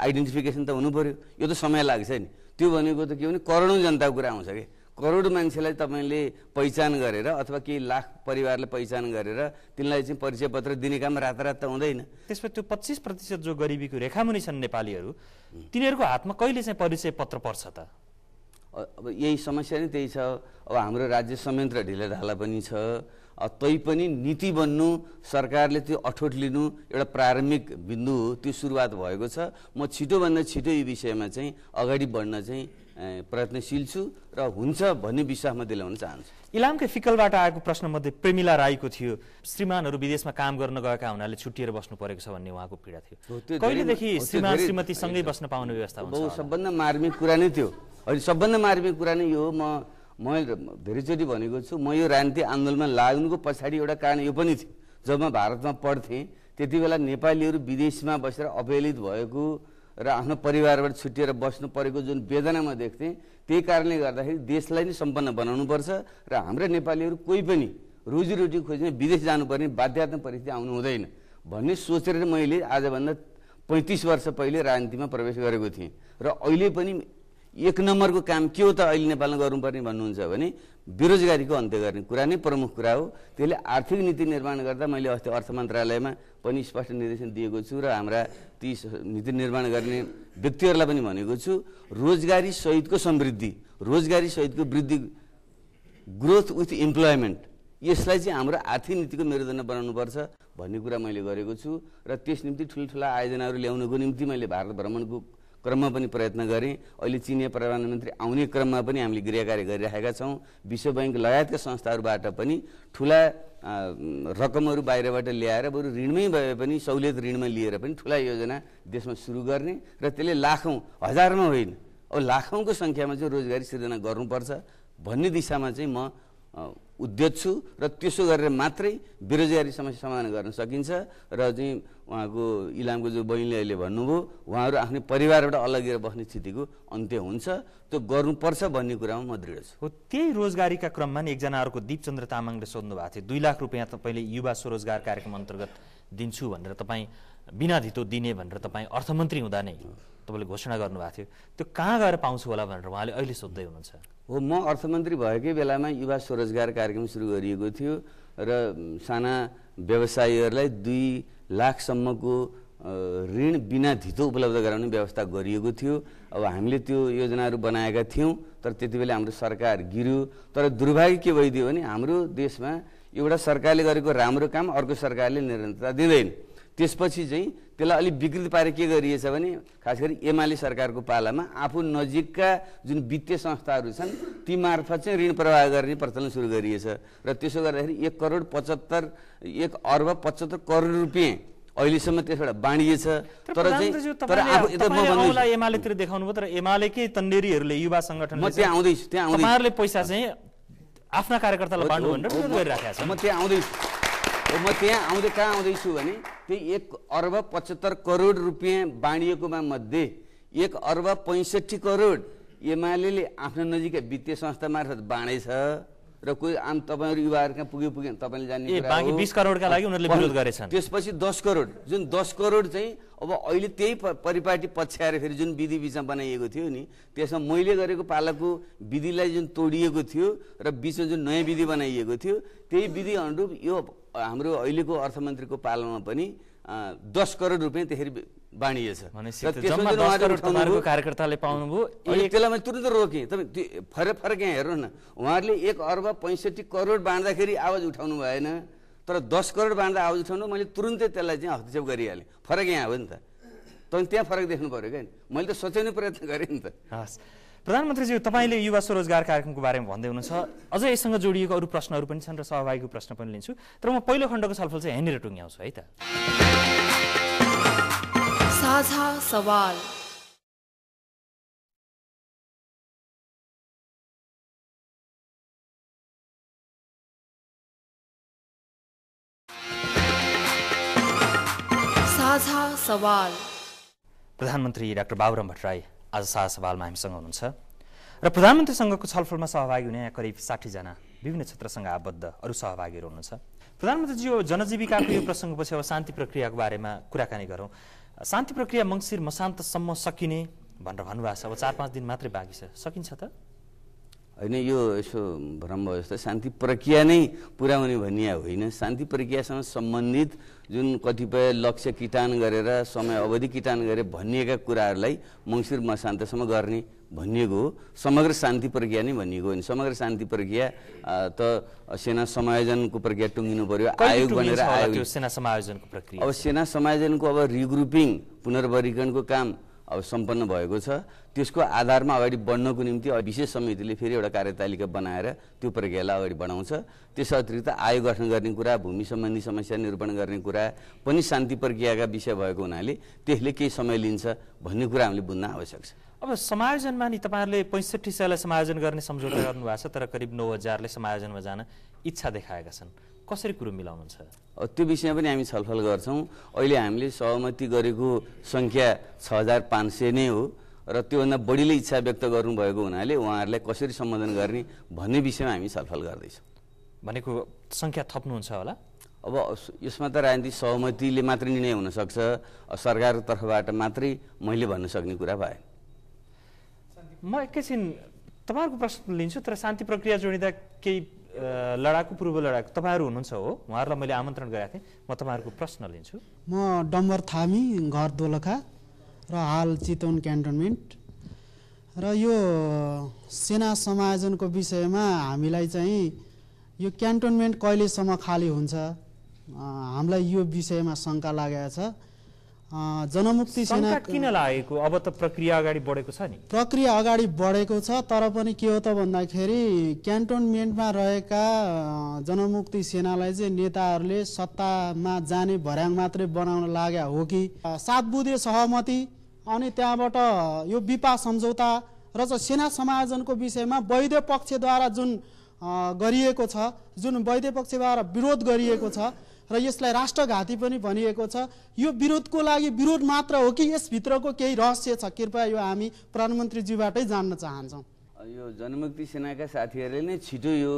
आइडेन्टिफिकेसन त हुनु पऱ्यो यो त समय लाग्छ नि त्यो भनेको त के भने करोडौँ जनताको कुरा आउँछ कि करोड मान्छेलाई तपाईँले पहिचान गरेर अथवा केही लाख परिवारले पहिचान गरेर तिनलाई चाहिँ परिचय पत्र दिने काम रातारात त हुँदैन त्यसमा त्यो पच्चिस प्रतिशत जो गरिबीको रेखामुनि छन् नेपालीहरू तिनीहरूको हातमा कहिले चाहिँ परिचय पत्र पर्छ त अब यही समस्या नै त्यही छ अब हाम्रो राज्य संयन्त्र ढिलाढाला पनि छ पनि नीति बन्नु सरकारले त्यो अठोट लिनु एउटा प्रारम्भिक बिन्दु हो त्यो सुरुवात भएको छ म छिटोभन्दा छिटो यो विषयमा चाहिँ अगाडि बढ्न चाहिँ प्रयत्नशील छु र हुन्छ भन्ने विश्वास म दिलाउन चाहन्छु इलामकै फिकलबाट आएको प्रश्नमध्ये प्रेमिला राईको थियो श्रीमानहरू विदेशमा काम गर्न गएका हुनाले छुट्टिएर बस्नु परेको छ भन्ने उहाँको पीडा थियो कहिलेदेखि श्रीमान श्रीमतीसँगै बस्न पाउने व्यवस्था हुन्छ सबभन्दा मार्मिक कुरा नै थियो अहिले सबभन्दा मार्मिक कुरा नै यो म मैले धेरैचोटि भनेको छु म यो राजनीति आन्दोलनमा लाग्नुको पछाडि एउटा कारण यो पनि थियो जब म भारतमा पढ्थेँ त्यति बेला नेपालीहरू विदेशमा बसेर अवहेलित भएको र आफ्नो परिवारबाट छुट्टिएर बस्नु परेको जुन वेदना म देख्थेँ त्यही कारणले गर्दाखेरि देशलाई नै सम्पन्न बनाउनुपर्छ र हाम्रा नेपालीहरू कोही पनि रोजीरोटी खोज्ने विदेश जानुपर्ने बाध्यात्मक परिस्थिति आउनु हुँदैन भन्ने सोचेर मैले आजभन्दा पैँतिस वर्ष पहिले राजनीतिमा प्रवेश गरेको थिएँ र अहिले पनि एक नम्बरको काम के हो त अहिले नेपालमा गर्नुपर्ने भन्नुहुन्छ भने बेरोजगारीको अन्त्य गर्ने कुरा नै प्रमुख कुरा हो त्यसले आर्थिक नीति निर्माण गर्दा मैले अस्ति अर्थ मन्त्रालयमा पनि स्पष्ट निर्देशन दिएको छु र हाम्रा ती नीति निर्माण गर्ने व्यक्तिहरूलाई पनि भनेको छु रोजगारी सहितको समृद्धि रोजगारी सहितको वृद्धि ग्रोथ विथ इम्प्लोइमेन्ट यसलाई चाहिँ हाम्रो आर्थिक नीतिको मेरुदण्ड बनाउनुपर्छ भन्ने कुरा मैले गरेको छु र त्यस निम्ति ठुल्ठुला आयोजनाहरू ल्याउनको निम्ति मैले भारत भ्रमणको क्रममा पनि प्रयत्न गरेँ अहिले चिनिया प्रधानमन्त्री आउने क्रममा पनि हामीले गृह कार्य गरिराखेका छौँ विश्व ब्याङ्क लगायतका संस्थाहरूबाट पनि ठुला रकमहरू बाहिरबाट ल्याएर बरु ऋणमै भए पनि सहुलियत ऋणमा लिएर पनि ठुला योजना देशमा सुरु गर्ने र त्यसले लाखौँ हजारमा होइन अब लाखौँको सङ्ख्यामा चाहिँ रोजगारी सिर्जना गर्नुपर्छ भन्ने दिशामा चाहिँ म उद्योग छु र त्यसो गरेर मात्रै बेरोजगारी समस्या समाधान गर्न सकिन्छ र चाहिँ उहाँको इलामको जो बहिनीले अहिले भन्नुभयो उहाँहरू आफ्नै परिवारबाट अलगेर बस्ने स्थितिको अन्त्य हुन्छ त्यो गर्नुपर्छ भन्ने कुरामा म दृढ छु हो त्यही रोजगारीका क्रममा नि एकजना अर्को दिपचन्द्र तामाङले सोध्नु भएको थियो दुई लाख रुपियाँ तपाईँले युवा स्वरोजगार कार्यक्रम अन्तर्गत दिन्छु भनेर तपाईँ बिना धितो दिने भनेर तपाईँ अर्थमन्त्री हुँदा नै तपाईँले घोषणा गर्नुभएको थियो त्यो कहाँ गएर पाउँछु होला भनेर उहाँले अहिले सोध्दै हुनुहुन्छ हो म अर्थमन्त्री भएकै बेलामा युवा स्वरोजगार कार्यक्रम सुरु गरिएको थियो र साना व्यवसायीहरूलाई दुई लाखसम्मको ऋण बिना धितो उपलब्ध गराउने व्यवस्था गरिएको थियो अब हामीले त्यो योजनाहरू बनाएका थियौँ तर त्यति बेला हाम्रो सरकार गिर्यो तर दुर्भाग्य के भइदियो भने हाम्रो देशमा एउटा सरकारले गरेको राम्रो काम अर्को सरकारले निरन्तरता दिँदैन त्यसपछि चाहिँ त्यसलाई अलिक विकृत पारे के गरिएछ भने खास गरी एमाले सरकारको पालामा आफू नजिकका जुन वित्तीय संस्थाहरू छन् ती मार्फत चाहिँ ऋण प्रवाह गर्ने प्रचलन सुरु गरिएछ र त्यसो गर्दाखेरि एक करोड पचहत्तर एक अर्ब पचहत्तर करोड रुपियाँ अहिलेसम्म त्यसबाट बाँडिएछ तर चाहिँ एमालेतिर देखाउनु भयो तर एमालेकै तन्डेरीहरूले युवा सङ्गठन म त्यहाँ आउँदैछु त्यहाँ आउँदै पैसा चाहिँ आफ्ना कार्यकर्तालाई बाँड्नु भनेर गरिराखेको छ म त्यहाँ आउँदैछु म त्यहाँ आउँदै कहाँ आउँदैछु भने त्यही एक अर्ब पचहत्तर करोड रुपियाँ बाँडिएकोमा मध्ये एक अर्ब पैँसठी करोड एमाले आफ्नो नजिकै वित्तीय संस्था मार्फत बाँडेछ र कोही आम तपाईँहरू युवाहरू कहाँ पुग्यो पुग्यो तपाईँले जान्ने बिस करोडका लागि उनीहरूले विरोध गरेछन् त्यसपछि दस करोड जुन दस करोड चाहिँ अब अहिले त्यही परिपाटी पछ्याएर फेरि जुन विधि बिचमा बनाइएको थियो नि त्यसमा मैले गरेको पालाको विधिलाई जुन तोडिएको थियो र बिचमा जुन नयाँ विधि बनाइएको थियो त्यही विधि अनुरूप यो हाम्रो अहिलेको अर्थमन्त्रीको पालामा पनि दस करोड रुपियाँ त्यसरी बाँडिएछ कार्यकर्ताले पाउनुभयो त्यसलाई मैले तुरन्त रोकेँ तपाईँ फरक फरक यहाँ हेर्नु न उहाँहरूले एक अर्ब पैँसठी करोड बाँड्दाखेरि आवाज उठाउनु भएन तर दस करोड बाँड्दा आवाज उठाउनु मैले तुरुन्तै त्यसलाई चाहिँ हस्तक्षेप गरिहालेँ फरक यहाँ हो नि त तपाईँ त्यहाँ फरक देख्नु पऱ्यो क्या मैले त सोचाउने प्रयत्न गरेँ नि त प्रधानमन्त्रीज्यू तपाईँले युवा स्वरोजगार कार्यक्रमको बारेमा भन्दै हुनुहुन्छ अझै यससँग जोडिएको अरू प्रश्नहरू पनि छन् र सहभागीको प्रश्न पनि लिन्छु तर म पहिलो खण्डको छलफल चाहिँ यहाँनिर टुङ्ग्याउँछु है त सवाल प्रधानमन्त्री डाक्टर बाबुराम भट्टराई आज शाह सवालमा हामीसँग हुनुहुन्छ र प्रधानमन्त्रीसँगको छलफलमा सहभागी हुने यहाँ करिब साठीजना विभिन्न क्षेत्रसँग आबद्ध अरू सहभागीहरू हुनुहुन्छ प्रधानमन्त्रीजी यो जनजीविकाको यो प्रसङ्गपछि अब शान्ति प्रक्रियाको बारेमा कुराकानी गरौँ शान्ति प्रक्रिया मङ्सिर मसान्तसम्म सकिने भनेर भन्नुभएको छ अब चार पाँच दिन मात्रै बाँकी छ सकिन्छ त होइन यो यसो भ्रम भयो जस्तो शान्ति प्रक्रिया नै पुर्याउने भनिया होइन शान्ति प्रक्रियासँग सम्बन्धित जुन कतिपय लक्ष्य किटान गरेर समय अवधि किटान गरेर भनिएका कुराहरूलाई मङ्सिर मशान्तसम्म गर्ने भनिएको हो समग्र शान्ति प्रक्रिया नै भनिएको होइन समग्र शान्ति प्रक्रिया त सेना समायोजनको प्रक्रिया टुङ्गिनु पर्यो आयोग बनेर आयोग सेना समायोजनको प्रक्रिया अब सेना समायोजनको अब रिग्रुपिङ पुनर्वर्गीकरणको काम अब सम्पन्न भएको छ त्यसको आधारमा अगाडि बढ्नको निम्ति विशेष समितिले फेरि एउटा कार्यतालिका बनाएर त्यो प्रक्रियालाई अगाडि बढाउँछ त्यस अतिरिक्त आयोग गठन गर्ने कुरा भूमि सम्बन्धी समस्या निरूपण गर्ने कुरा पनि शान्ति प्रक्रियाका विषय भएको हुनाले त्यसले केही समय लिन्छ भन्ने कुरा हामीले बुझ्न आवश्यक छ अब समायोजनमा नि तपाईँहरूले पैँसठी सयलाई समायोजन गर्ने सम्झौता गर्नुभएको छ तर करिब नौ हजारले समायोजनमा जान इच्छा देखाएका छन् कसरी कुरो मिलाउनुहुन्छ त्यो विषयमा पनि हामी छलफल गर्छौँ अहिले हामीले सहमति गरेको सङ्ख्या छ हजार पाँच सय नै हो र त्योभन्दा बढीले इच्छा व्यक्त गर्नुभएको हुनाले उहाँहरूलाई कसरी सम्बोधन गर्ने भन्ने विषयमा हामी छलफल गर्दैछौँ भनेको सङ्ख्या थप्नुहुन्छ होला अब यसमा त राजनीति सहमतिले मात्रै निर्णय हुनसक्छ सरकारको तर्फबाट मात्रै मैले भन्न सक्ने कुरा भएन म एकैछिन तपाईँहरूको प्रश्न लिन्छु तर शान्ति प्रक्रिया जोडिँदा केही लडाकु पूर्व लडाकु तपाईँहरू हुनुहुन्छ हो उहाँहरूलाई मैले आमन्त्रण गरेको थिएँ म तपाईँहरूको प्रश्न लिन्छु म डम्बर थामी घर दोलखा र हाल चितवन क्यान्टोनमेन्ट र यो सेना समायोजनको विषयमा हामीलाई चाहिँ यो क्यान्टोनमेन्ट कहिलेसम्म खाली हुन्छ हामीलाई यो विषयमा शङ्का लागेको छ जनमुक्ति सेना किन लागेको अब त प्रक्रिया अगाडि बढेको छ नि प्रक्रिया अगाडि बढेको छ तर पनि के हो त भन्दाखेरि क्यान्टोनमेन्टमा रहेका जनमुक्ति सेनालाई चाहिँ नेताहरूले सत्तामा जाने भर्याङ मात्रै बनाउन लाग्या हो कि सात बुधे सहमति अनि त्यहाँबाट यो विपा सम्झौता र चाहिँ सेना समायोजनको विषयमा वैध पक्षद्वारा जुन गरिएको छ जुन वैध पक्षद्वारा विरोध गरिएको छ र यसलाई राष्ट्रघाती पनि भनिएको छ यो विरोधको लागि विरोध मात्र हो कि यसभित्रको केही रहस्य छ कृपया यो हामी प्रधानमन्त्रीज्यूबाटै जान्न चाहन्छौँ यो जनमुक्ति सेनाका साथीहरूले नै छिटो यो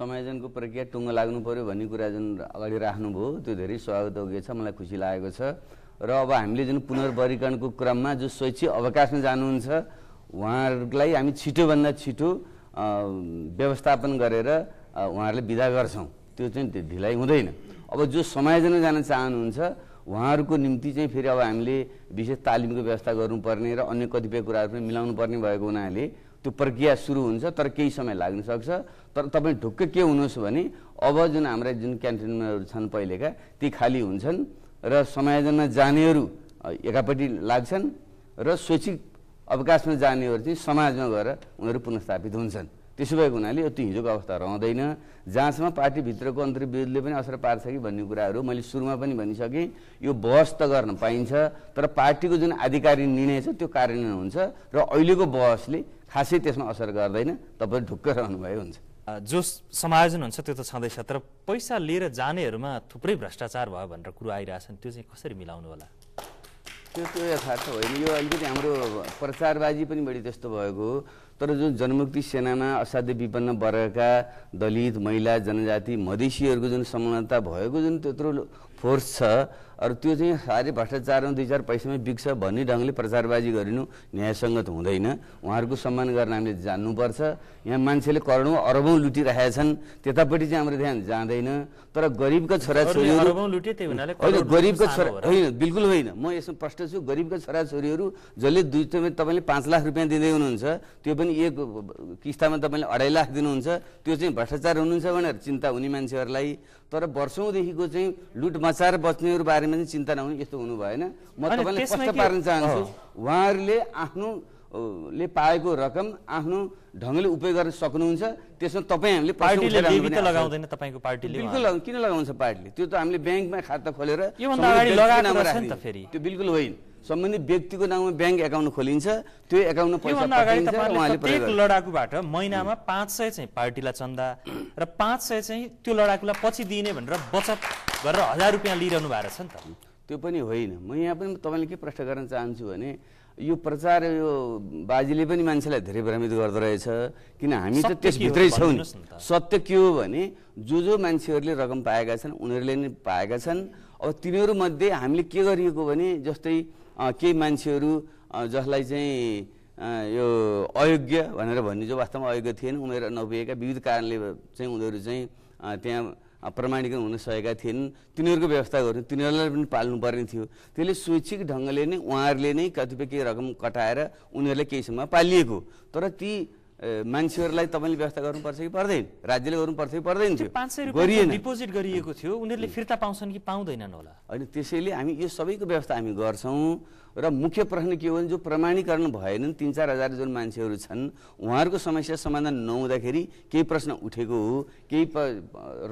समायोजनको प्रक्रिया टुङ्गो लाग्नु पऱ्यो भन्ने कुरा जुन अगाडि राख्नुभयो त्यो धेरै स्वागत योग्य छ मलाई खुसी लागेको छ र अब हामीले जुन पुनर्वर्गीकरणको क्रममा जो स्वैच्छिक अवकाशमा जानुहुन्छ उहाँहरूलाई हामी छिटोभन्दा छिटो व्यवस्थापन गरेर उहाँहरूले विदा गर्छौँ त्यो चाहिँ ढिलाइ हुँदैन अब जो समायोजना जान चाहनुहुन्छ उहाँहरूको निम्ति चाहिँ फेरि अब हामीले विशेष तालिमको व्यवस्था गर्नुपर्ने र अन्य कतिपय कुराहरू पनि मिलाउनु पर्ने भएको हुनाले त्यो प्रक्रिया सुरु हुन्छ तर केही समय लाग्न सक्छ तर तपाईँ ढुक्क के हुनुहोस् भने अब जुन हाम्रा जुन क्यान्टिनहरू छन् पहिलेका ती खाली हुन्छन् र समायोजनमा जानेहरू एकापट्टि लाग्छन् र स्वैच्छिक अवकाशमा जानेहरू चाहिँ समाजमा गएर उनीहरू पुनस्थापित हुन्छन् त्यसो भएको हुनाले यो त्यो हिजोको अवस्था रहँदैन जहाँसम्म पार्टीभित्रको अन्तर्विरोधले पनि असर पार्छ कि भन्ने कुराहरू मैले सुरुमा पनि भनिसकेँ यो बहस त गर्न पाइन्छ तर पार्टीको जुन आधिकारिक निर्णय छ त्यो कार्यान्वयन हुन्छ र अहिलेको बहसले खासै त्यसमा असर गर्दैन तपाईँ ढुक्क रहनुभयो हुन्छ जो समायोजन हुन्छ त्यो त छँदैछ तर पैसा लिएर जानेहरूमा थुप्रै भ्रष्टाचार भयो भनेर कुरो आइरहेछन् त्यो चाहिँ कसरी मिलाउनु होला त्यो त्यो यथार्थ होइन यो अलिकति हाम्रो प्रचारबाजी पनि बढी त्यस्तो भएको हो तर जुन जनमुक्ति सेनामा असाध्य विपन्न वर्गका दलित महिला जनजाति मधेसीहरूको जुन समानता भएको जुन त्यत्रो फोर्स छ अरू त्यो चाहिँ साह्रै भ्रष्टाचारमा दुई चार पैसामै बिग्छ भन्ने ढङ्गले प्रचारबाजी गरिनु न्यायसङ्गत हुँदैन उहाँहरूको सम्मान गर्न हामीले जान्नुपर्छ यहाँ मान्छेले करोडौँ अरबौँ लुटिरहेका छन् त्यतापट्टि चाहिँ हाम्रो ध्यान जाँदैन तर गरिबका छोराछोरीहरू होइन गरिबका छोरा होइन बिल्कुल होइन म यसमा प्रष्ट छु गरिबका छोराछोरीहरू जसले दुई तपाईँले पाँच लाख रुपियाँ दिँदै हुनुहुन्छ त्यो पनि एक किस्तामा तपाईँले अढाई लाख दिनुहुन्छ त्यो चाहिँ भ्रष्टाचार हुनुहुन्छ भनेर चिन्ता हुने मान्छेहरूलाई तर वर्षौँदेखिको चाहिँ लुट मचाएर बस्नेहरू बारेमा चाहिँ चिन्ता नहुने यस्तो हुनु भएन म तपाईँलाई स्पष्ट पार्न चाहन्छु उहाँहरूले आफ्नो ले पाएको रकम आफ्नो ढङ्गले उपयोग गर्न सक्नुहुन्छ त्यसमा तपाईँ हामीले बिल्कुल किन लगाउँछ पार्टीले त्यो त हामीले ब्याङ्कमा खाता खोलेर त्यो बिल्कुल होइन सम्बन्धित व्यक्तिको नाममा ब्याङ्क एकाउन्ट खोलिन्छ त्यो एकाउन्ट लडाकुबाट महिनामा पाँच सय चाहिँ पार्टीलाई चन्दा र पाँच सय चाहिँ त्यो लडाकुलाई पछि दिने भनेर बचत गरेर हजार रुपियाँ लिइरहनु भएको छ नि त त्यो पनि होइन म यहाँ पनि तपाईँले के प्रश्न गर्न चाहन्छु भने यो प्रचार यो बाजीले पनि मान्छेलाई धेरै भ्रमित गर्दो रहेछ किन हामी त त्यसभित्रै छौँ सत्य के हो भने जो जो मान्छेहरूले रकम पाएका छन् उनीहरूले नै पाएका छन् अब तिनीहरूमध्ये हामीले के गरिएको भने जस्तै केही मान्छेहरू जसलाई चाहिँ यो अयोग्य भनेर भन्ने जो वास्तवमा अयोग्य थिएन उमेर नपुगेका विविध कारणले चाहिँ उनीहरू चाहिँ त्यहाँ प्रमाणीकरण हुन सकेका थिएनन् तिनीहरूको व्यवस्था गर्नु तिनीहरूलाई पनि पाल्नुपर्ने थियो त्यसले स्वैच्छिक ढङ्गले नै उहाँहरूले नै कतिपय केही रकम कटाएर उनीहरूलाई केही समय पालिएको तर ती मान्छेहरूलाई तपाईँले व्यवस्था गर्नुपर्छ कि पर्दैन राज्यले गर्नुपर्छ कि पर्दैन थियो पाँच सय रुपियाँ डिपोजिट गरिएको थियो उनीहरूले फिर्ता पाउँछन् कि पाउँदैनन् होला होइन त्यसैले हामी यो सबैको व्यवस्था हामी गर्छौँ र मुख्य प्रश्न के हो भने जो प्रमाणीकरण भएनन् तिन चार हजार जुन मान्छेहरू छन् उहाँहरूको समस्या समाधान नहुँदाखेरि केही प्रश्न उठेको हो केही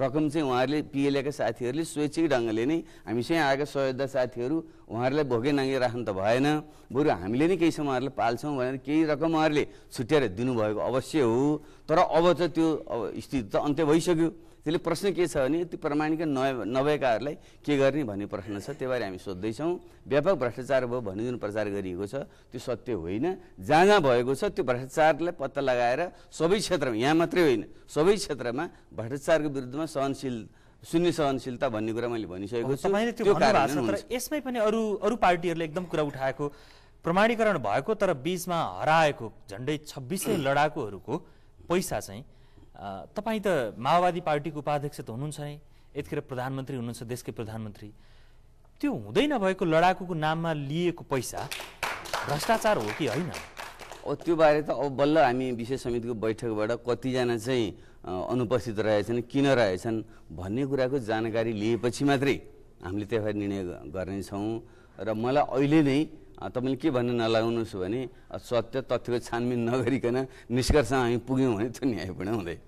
रकम चाहिँ उहाँहरूले पिएलएका साथीहरूले स्वैच्छिक ढङ्गले नै हामी चाहिँ आएका सहयोगदा साथीहरू उहाँहरूलाई भोगे नाङ्गे राख्नु त भएन बरु हामीले नै केही समय उहाँहरूलाई पाल्छौँ भनेर केही रकम उहाँहरूले छुट्याएर दिनुभयो भएको अवश्य हो तर अब त त्यो अब स्थिति त अन्त्य भइसक्यो त्यसले प्रश्न के छ भने त्यो प्रमाणिक नभएकाहरूलाई के गर्ने भन्ने प्रश्न छ त्यही भएर हामी सोध्दैछौँ व्यापक भ्रष्टाचार भयो भन्ने जुन प्रचार गरिएको छ त्यो सत्य होइन जहाँ जहाँ भएको छ त्यो भ्रष्टाचारलाई पत्ता लगाएर सबै क्षेत्रमा यहाँ मात्रै होइन सबै क्षेत्रमा भ्रष्टाचारको विरुद्धमा सहनशील शून्य सहनशीलता भन्ने कुरा मैले भनिसकेको छु यसमै पनि अरू अरू पार्टीहरूले एकदम कुरा उठाएको प्रमाणीकरण भएको तर बिचमा हराएको झन्डै छब्बिसै लडाकुहरूको पैसा चाहिँ तपाईँ त माओवादी पार्टीको उपाध्यक्ष त हुनुहुन्छ नै यतिखेर प्रधानमन्त्री हुनुहुन्छ देशकै प्रधानमन्त्री त्यो हुँदै नभएको लडाकुको नाममा लिएको पैसा भ्रष्टाचार हो कि होइन त्यो बारे त अब बल्ल हामी विशेष समितिको बैठकबाट कतिजना चाहिँ अनुपस्थित रहेछन् किन रहेछन् भन्ने कुराको जानकारी लिएपछि मात्रै हामीले भएर निर्णय गर्नेछौँ र मलाई अहिले नै तपाईँले के भन्न नलाउनुहोस् भने सत्य तथ्यको छानबिन नगरिकन निष्कर्षमा हामी पुग्यौँ भने त्यो न्यायपूर्ण हुँदै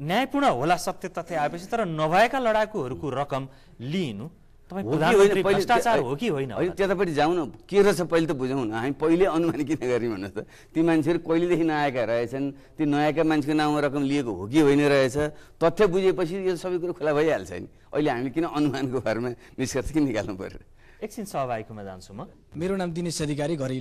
न्यायपूर्ण होला सत्य तथ्य आएपछि तर नभएका लडाकुहरूको रकम लिइनु त्यतापट्टि जाउँ न के रहेछ पहिले त बुझौँ न हामी पहिले अनुमान किन गऱ्यौँ भन्नुहोस् त ती मान्छेहरू कहिलेदेखि नआएका रहेछन् ती नआएका मान्छेको नाउँमा रकम लिएको हो कि होइन रहेछ तथ्य बुझेपछि यो सबै कुरो खुला भइहाल्छ नि अहिले हामीले किन अनुमानको भरमा निष्कर्ष किन निकाल्नु पऱ्यो एकछिन सहभागीकोमा जान्छु म मेरो नाम दिनेश अधिकारी घर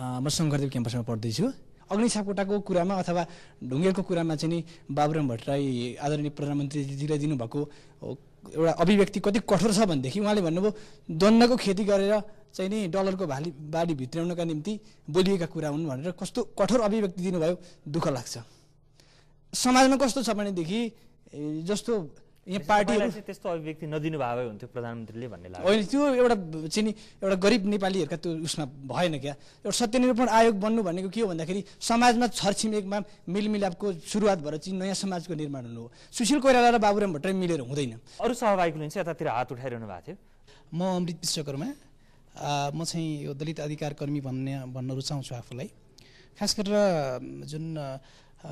म शङ्करदेव क्याम्पसमा पढ्दैछु अग्नि सापकोटाको कुरामा अथवा ढुङ्गेलको कुरामा चाहिँ नि बाबुराम भट्टराई आदरणीय प्रधानमन्त्रीजीले दिनुभएको एउटा अभिव्यक्ति कति कठोर छ भनेदेखि उहाँले भन्नुभयो द्वन्द्वको खेती गरेर चाहिँ नि डलरको भाली बाली भित्राउनका निम्ति बोलिएका कुरा हुन् भनेर कस्तो कठोर अभिव्यक्ति दिनुभयो दुःख लाग्छ समाजमा कस्तो छ भनेदेखि जस्तो यहाँ पार्टी त्यस्तो अभिव्यक्ति नदिनु भए हुन्थ्यो प्रधानमन्त्रीले भन्ने लाग्यो होइन त्यो एउटा चाहिँ नि एउटा गरिब नेपालीहरूका त्यो उसमा भएन क्या एउटा सत्यनिरूपण आयोग बन्नु भनेको के हो भन्दाखेरि समाजमा छरछिमेकमा मेलमिलापको सुरुवात भएर चाहिँ नयाँ समाजको निर्माण हुनु हो सुशील कोइराला र बाबुराम भट्टराई मिलेर हुँदैन अरू सहभागी चाहिँ यतातिर हात उठाइरहनु भएको थियो म अमृत विश्वकर्मा म चाहिँ यो दलित अधिकार कर्मी भन्ने भन्न रुचाउँछु आफूलाई खास गरेर जुन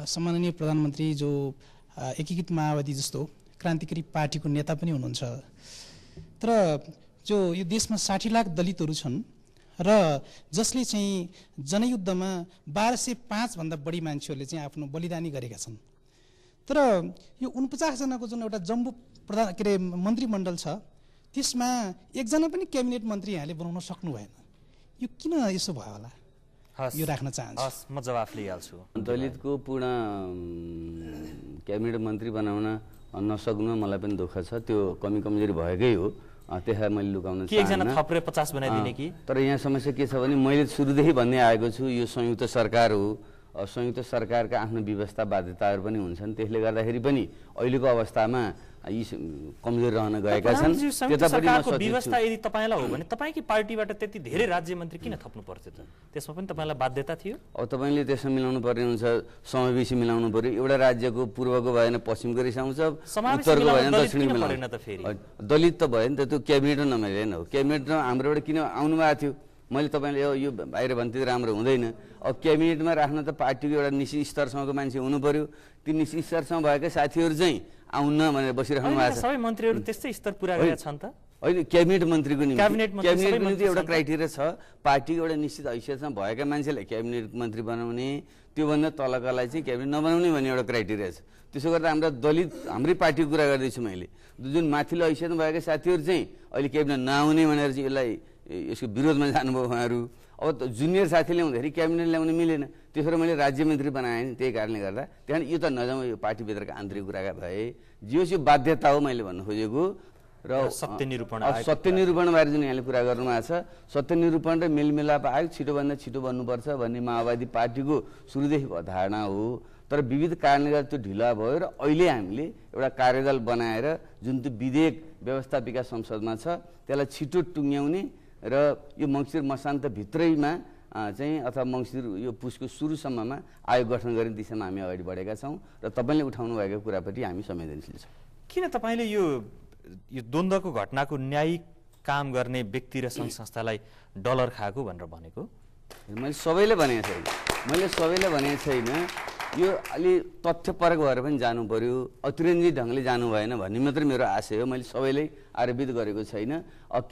सम्माननीय प्रधानमन्त्री जो एकीकृत माओवादी जस्तो क्रान्तिकारी पार्टीको नेता पनि हुनुहुन्छ तर जो यो देशमा साठी लाख दलितहरू छन् र जसले चाहिँ जनयुद्धमा बाह्र सय पाँचभन्दा बढी मान्छेहरूले चाहिँ आफ्नो बलिदानी गरेका छन् तर यो उनपचासजनाको जुन एउटा जम्बु प्रधान के अरे मन्त्रीमण्डल छ त्यसमा एकजना पनि क्याबिनेट मन्त्री यहाँले बनाउन सक्नु भएन यो किन यसो भयो होला यो राख्न चाहन्छु म जवाफ लिइहाल्छु दलितको पूर्ण क्याबिनेट मन्त्री बनाउन नसक्नु मलाई पनि दुःख छ त्यो कमी कमजोरी भएकै हो त्यसलाई मैले लुकाउन बनाइदिने कि तर यहाँ समस्या के छ भने मैले सुरुदेखि भन्ने आएको छु यो संयुक्त सरकार हो संयुक्त सरकारका आफ्नो व्यवस्था बाध्यताहरू पनि हुन्छन् त्यसले गर्दाखेरि पनि अहिलेको अवस्थामा यी कमजोर रहन गएका छन् व्यवस्था यदि तपाईँलाई हो भने तपाईँकै पार्टीबाट त्यति धेरै राज्य मन्त्री किन थप्नु पर्थ्यो त त्यसमा पनि तपाईँलाई बाध्यता थियो अब तपाईँले त्यसमा मिलाउनु पर्ने हुन्छ समावेशी मिलाउनु पर्यो एउटा राज्यको पूर्वको भयो भने पश्चिमको रेस आउँछ उत्तरको भयो भने दक्षिणको दलित त भयो नि त त्यो क्याबिनेट नमिलेन हो क्याबिनेट हाम्रोबाट किन आउनु भएको थियो मैले तपाईँले यो बाहिर भन्थे राम्रो हुँदैन अब क्याबिनेटमा राख्न त पार्टीको एउटा निश्चित स्तरसम्मको मान्छे हुनु पर्यो ती निश्चित स्तरसम्म भएका साथीहरू चाहिँ आउन भनेर बसिराख्नु भएको छ सबै मन्त्रीहरू त्यस्तै स्तर पुरा गरेका छन् त होइन क्याबिनेट मन्त्रीको निम्ति क्याबिनेट निम्ति एउटा क्राइटेरिया छ पार्टीको एउटा निश्चित हैसियतमा भएका मान्छेलाई क्याबिनेट मन्त्री बनाउने त्योभन्दा तलकालाई चाहिँ क्याबिनेट नबनाउने भन्ने एउटा क्राइटेरिया छ त्यसो गर्दा हाम्रा दलित हाम्रै पार्टीको कुरा गर्दैछु मैले जुन माथिल्लो हैसियतमा भएका साथीहरू चाहिँ अहिले क्याबिनेट नआउने भनेर चाहिँ यसलाई यसको विरोधमा जानुभयो उहाँहरू अब जुनियर साथी ल्याउँदाखेरि क्याबिनेट ल्याउनु मिलेन त्यसरी मैले राज्य मन्त्री बनाएँ नि त्यही कारणले गर्दा त्यहाँदेखि यो त नजाउँ यो पार्टीभित्रको आन्तरिक कुराका भए जे यो बाध्यता हो मैले भन्नु खोजेको र सत्य निरूपण सत्य निरूपणबारे जुन यहाँले कुरा गर्नुभएको छ सत्य निरूपण र मेलमिलाप आयो छिटोभन्दा छिटो बन्नुपर्छ भन्ने माओवादी पार्टीको सुरुदेखिको धारणा हो तर विविध कारणले गर्दा त्यो ढिला भयो र अहिले हामीले एउटा कार्यदल बनाएर जुन त्यो विधेयक व्यवस्थापिका संसदमा छ त्यसलाई छिटो टुङ्ग्याउने र यो मङ्सिर मसान्त भित्रैमा चाहिँ अथवा मङ्सिर यो पुसको सुरुसम्ममा आयोग गठन गर्ने दिशामा हामी अगाडि बढेका छौँ र तपाईँले उठाउनु भएको कुराप्रति हामी संवेदनशील छौँ किन तपाईँले यो यो द्वन्द्वको घटनाको न्यायिक काम गर्ने व्यक्ति र सङ्घ संस्थालाई डलर खाएको भनेर भनेको मैले सबैले भनेको छैन मैले सबैले भनेको छैन यो अलि तथ्यपरक भएर पनि जानु पऱ्यो अतिरञ्जित ढङ्गले जानु भएन भन्ने मात्रै मेरो आशय हो मैले सबैलाई आरोपित गरेको छैन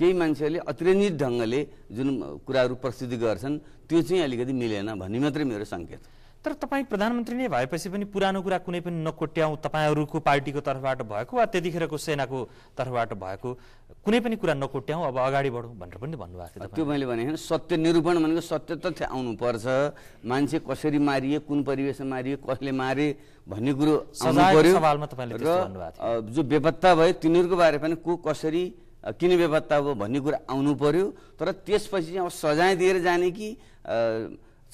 केही मान्छेहरूले अतिरञ्जित ढङ्गले जुन कुराहरू प्रस्तुति गर्छन् त्यो चाहिँ अलिकति मिलेन भन्ने मात्रै मेरो सङ्केत हो तर तपाईँ प्रधानमन्त्री नै भएपछि पनि पुरानो कुरा कुनै पनि नकोट्याउँ तपाईँहरूको पार्टीको तर्फबाट भएको वा त्यतिखेरको सेनाको तर्फबाट भएको कुनै पनि कुरा नकोट्याउँ अब अगाडि बढौँ भनेर पनि भन्नुभएको थियो त्यो मैले भने सत्य निरूपण भनेको सत्य तथ्य आउनुपर्छ मान्छे कसरी मारिए कुन परिवेशमा मारिए कसले मारे भन्ने कुरो जो बेपत्ता भयो तिनीहरूको बारे पनि को कसरी किन बेपत्ता भयो भन्ने कुरा आउनु पर्यो तर त्यसपछि चाहिँ अब सजाय दिएर जाने कि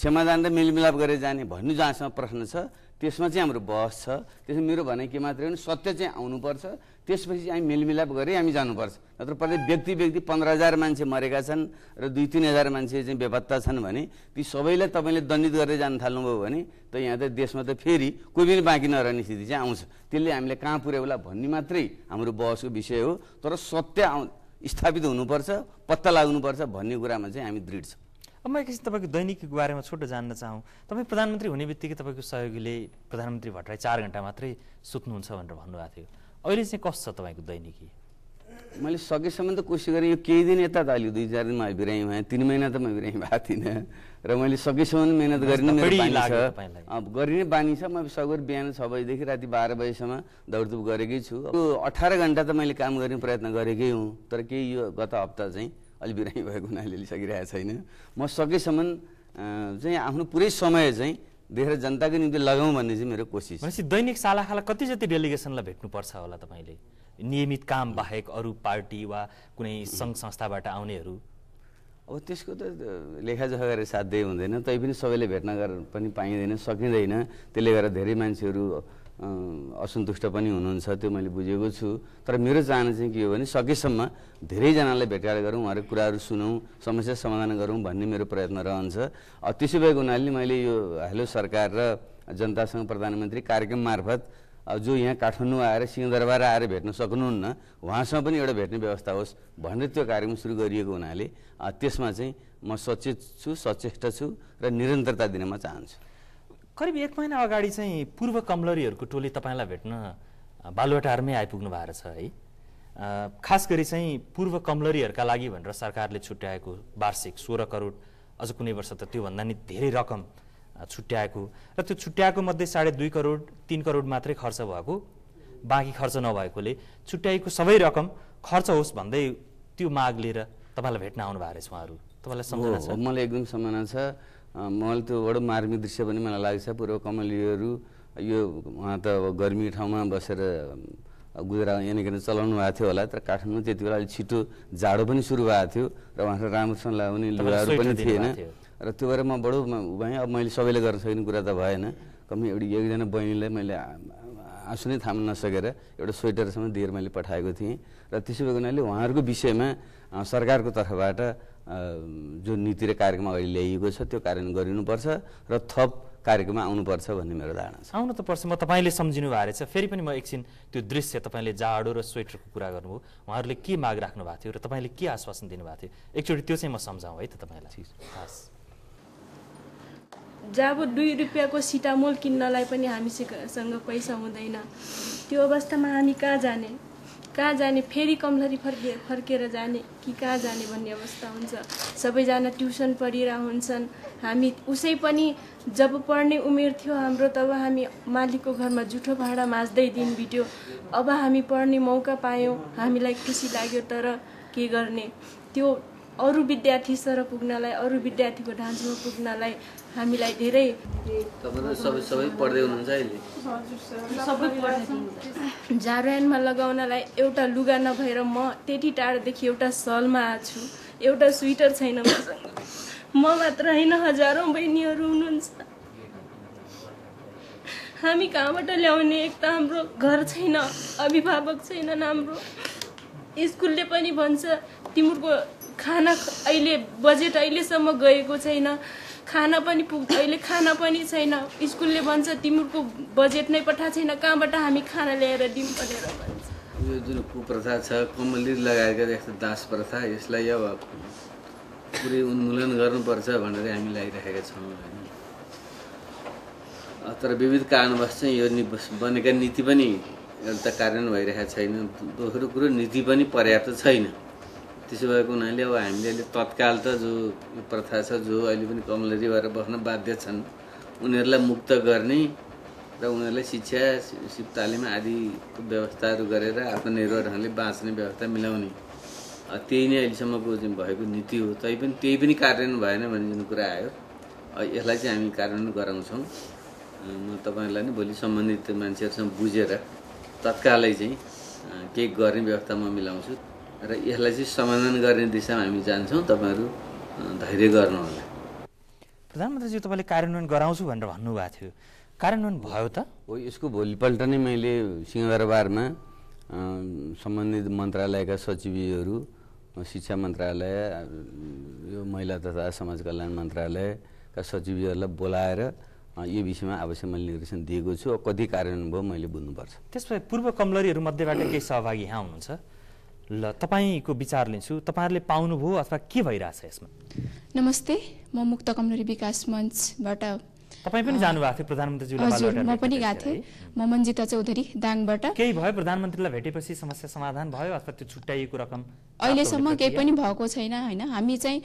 क्षमादान र मेलमिलाप गरेर जाने भन्ने जहाँसम्म प्रश्न छ त्यसमा चाहिँ हाम्रो बहस छ त्यसमा मेरो भनाइ के मात्रै भने सत्य चाहिँ आउनुपर्छ त्यसपछि हामी मेलमिलाप गरेरै हामी जानुपर्छ नत्र प्रत्येक व्यक्ति व्यक्ति पन्ध्र हजार मान्छे मरेका छन् र दुई तिन हजार मान्छे चाहिँ बेपत्ता छन् भने ती सबैलाई तपाईँले दण्डित गरेर जान थाल्नुभयो भने त यहाँ त देशमा त फेरि कोही पनि बाँकी नरहने स्थिति चाहिँ आउँछ त्यसले हामीले कहाँ पुर्याउला भन्ने मात्रै हाम्रो बहसको विषय हो तर सत्य स्थापित हुनुपर्छ पत्ता लाग्नुपर्छ भन्ने कुरामा चाहिँ हामी दृढ छौँ म चाहिँ तपाईँको दैनिकको बारेमा छोटो जान्न चाहौँ तपाईँ प्रधानमन्त्री हुने बित्तिकै तपाईँको सहयोगीले प्रधानमन्त्री भट्टराई चार घन्टा मात्रै सुत्नुहुन्छ भनेर भन्नुभएको थियो अहिले चाहिँ कस्तो छ तपाईँको दैनिकी मैले सकेसम्म त कोसिस गरेँ यो केही दिन यता त अहिले दुई चार दिनमा बिरामी भएँ तिन महिना त म बिरामी भएको थिइनँ र मैले सकेसम्म मिहिनेत गरिने गरिने बानी छ म सगर बिहान छ बजीदेखि राति बाह्र बजीसम्म दौडधुप गरेकै छु अठार घन्टा त मैले काम गर्ने प्रयत्न गरेकै हुँ तर केही यो गत हप्ता चाहिँ अलि बिरामी भएको हुनाले लिइसकिरहेको छैन म सकेसम्म चाहिँ आफ्नो पुरै समय चाहिँ देखेर जनताको निम्ति लगाउँ भन्ने चाहिँ मेरो कोसिस भनेपछि दैनिक सालाखाला कति जति डेलिगेसनलाई भेट्नुपर्छ होला तपाईँले नियमित काम बाहेक अरू पार्टी वा कुनै सङ्घ संस्थाबाट आउनेहरू अब त्यसको त लेखाजोखा गरेर साध्यै हुँदैन तै पनि सबैले भेट्न गर्न पनि पाइँदैन सकिँदैन त्यसले गर्दा धेरै मान्छेहरू असन्तुष्ट पनि हुनुहुन्छ त्यो मैले बुझेको छु तर मेरो चाहना चाहिँ के हो भने सकेसम्म धेरैजनालाई भेटघाट गरौँ उहाँहरूको कुराहरू सुनौँ समस्या समाधान गरौँ भन्ने मेरो प्रयत्न रहन्छ त्यसो भएको हुनाले मैले यो हेलो सरकार र जनतासँग प्रधानमन्त्री कार्यक्रम मार्फत जो यहाँ काठमाडौँ आएर सिंहदरबार आएर भेट्न सक्नुहुन्न उहाँसँग पनि एउटा भेट्ने व्यवस्था होस् भनेर त्यो कार्यक्रम सुरु गरिएको हुनाले त्यसमा चाहिँ म सचेत छु सचेष्ट छु र निरन्तरता दिन म चाहन्छु करिब एक महिना अगाडि चाहिँ पूर्व कमलरीहरूको टोली तपाईँलाई भेट्न बालुवाटारमै आइपुग्नु भएको छ है खास गरी चाहिँ पूर्व कमलरीहरूका लागि भनेर सरकारले छुट्याएको वार्षिक सोह्र करोड अझ कुनै वर्ष त त्योभन्दा नि धेरै रकम छुट्याएको र त्यो छुट्याएको मध्ये साढे दुई करोड तिन करोड मात्रै खर्च भएको बाँकी खर्च नभएकोले छुट्याएको सबै रकम खर्च होस् भन्दै त्यो माग लिएर तपाईँलाई भेट्न आउनु भएको रहेछ उहाँहरू तपाईँलाई सम्झना छ मलाई एकदम सम्झना छ मैले त्यो बडो मार्मिक दृश्य पनि मलाई लाग्छ पूर्व कमलीहरू यो उहाँ त अब गर्मी ठाउँमा बसेर गुजरा यहाँनिर चलाउनु भएको थियो होला तर काठमाडौँ त्यति बेला अलिक छिटो जाडो पनि सुरु भएको थियो र उहाँको राम्रोसँग लगाउने लुगाहरू पनि थिएन र त्यो भएर म बडो भएँ अब मैले सबैले गर्न सकिने कुरा त भएन कमी एउटा एकजना बहिनीलाई मैले आँसु नै थाम्न नसकेर एउटा स्वेटरसम्म दिएर मैले पठाएको थिएँ र त्यसो भएको हुनाले उहाँहरूको विषयमा सरकारको तर्फबाट जुन नीति र कार्यक्रम अहिले ल्याइएको छ त्यो कार्यान्वयन गरिनुपर्छ र थप कार्यक्रममा आउनुपर्छ भन्ने मेरो धारणा छ आउनु त पर्छ म तपाईँले सम्झिनु भएको रहेछ फेरि पनि म एकछिन त्यो दृश्य तपाईँले जाडो र स्वेटरको कुरा गर्नुभयो उहाँहरूले के माग राख्नु भएको थियो र तपाईँले के आश्वासन दिनुभएको थियो एकचोटि त्यो चाहिँ म सम्झाउँ है त तपाईँलाई हस् जब दुई रुपियाँको सिटामोल किन्नलाई पनि हामीसँग पैसा हुँदैन त्यो अवस्थामा हामी कहाँ जाने कहाँ जाने फेरि कमलरी फर्के फर्केर जाने कि कहाँ जाने भन्ने अवस्था हुन्छ सबैजना ट्युसन पढिरह हुन्छन् हामी उसै पनि जब पढ्ने उमेर थियो हाम्रो तब हामी मालिकको घरमा जुठो भाँडा माझ्दै दिन बित्यो अब हामी पढ्ने मौका पायौँ हामीलाई खुसी लाग्यो तर के गर्ने त्यो अरू विद्यार्थी सर पुग्नलाई अरू विद्यार्थीको ढाँचोमा पुग्नलाई हामीलाई धेरै सबै सबै पढ्दै हुनुहुन्छ अहिले लगाउनलाई एउटा लुगा नभएर म त्यति टाढादेखि एउटा सलमा आएको एउटा स्वेटर छैन मसँग म मात्र होइन हजारौँ बहिनीहरू हुनुहुन्छ हामी कहाँबाट ल्याउने एक त हाम्रो घर छैन अभिभावक छैनन् हाम्रो स्कुलले पनि भन्छ तिम्रो खाना अहिले बजेट अहिलेसम्म गएको छैन खाना पनि पुग अहिले खाना पनि छैन स्कुलले भन्छ तिमीहरूको बजेट नै पठाएको छैन कहाँबाट हामी खाना ल्याएर दिउँ भनेर भन्छ यो जुन कुप्रथा छ कमली लगाएका जस्तो दास प्रथा यसलाई अब पुरै उन्मूलन गर्नुपर्छ भनेर हामी लगाइरहेका छौँ तर विविध कारणवश चाहिँ यो नि बनेका नीति पनि एउटा कारण भइरहेको छैन दोस्रो कुरो नीति पनि पर्याप्त छैन त्यसो भएको हुनाले अब हामीले अहिले तत्काल त जो प्रथा छ जो अहिले पनि कमलरी भएर बस्न बाध्य छन् उनीहरूलाई मुक्त गर्ने र उनीहरूलाई शिक्षा शिव तालिम आदिको व्यवस्थाहरू गरेर आत्मनिर्भर ढङ्गले बाँच्ने व्यवस्था मिलाउने त्यही नै अहिलेसम्मको भएको नीति हो पनि त्यही पनि कार्यान्वयन भएन भन्ने जुन कुरा आयो यसलाई चाहिँ हामी कार्यान्वयन गराउँछौँ म तपाईँहरूलाई नै भोलि सम्बन्धित मान्छेहरूसँग बुझेर तत्कालै चाहिँ केही गर्ने व्यवस्था म मिलाउँछु र यसलाई चाहिँ समाधान गर्ने दिशामा हामी जान्छौँ तपाईँहरू धैर्य गर्नुहोला प्रधानमन्त्रीजी तपाईँले कार्यान्वयन गराउँछु भनेर भन्नुभएको थियो कार्यान्वयन भयो त हो यसको भोलिपल्ट नै मैले सिंहदरबारमा सम्बन्धित मन्त्रालयका सचिवहरू शिक्षा मन्त्रालय यो महिला तथा समाज कल्याण मन्त्रालयका सचिवहरूलाई बोलाएर यो विषयमा आवश्यक मैले निर्देशन दिएको छु कति कार्यान्वयन भयो मैले बुझ्नुपर्छ त्यसपछि पूर्व कमलरीहरू मध्येबाट केही सहभागी यहाँ हुनुहुन्छ ल तपाईँको विचार लिन्छु तपाईँहरूले पाउनुभयो अथवा के भइरहेछ यसमा नमस्ते म मुक्त कमलरी विकास मञ्चबाट तपाईँ पनि जानुभएको थियो हजुर म पनि गएको थिएँ म मन्जिता चौधरी दाङबाट केही भयो प्रधानमन्त्रीलाई भेटेपछि समस्या समाधान भयो अथवा त्यो छुट्याइएको रकम अहिलेसम्म केही पनि भएको छैन होइन हामी चाहिँ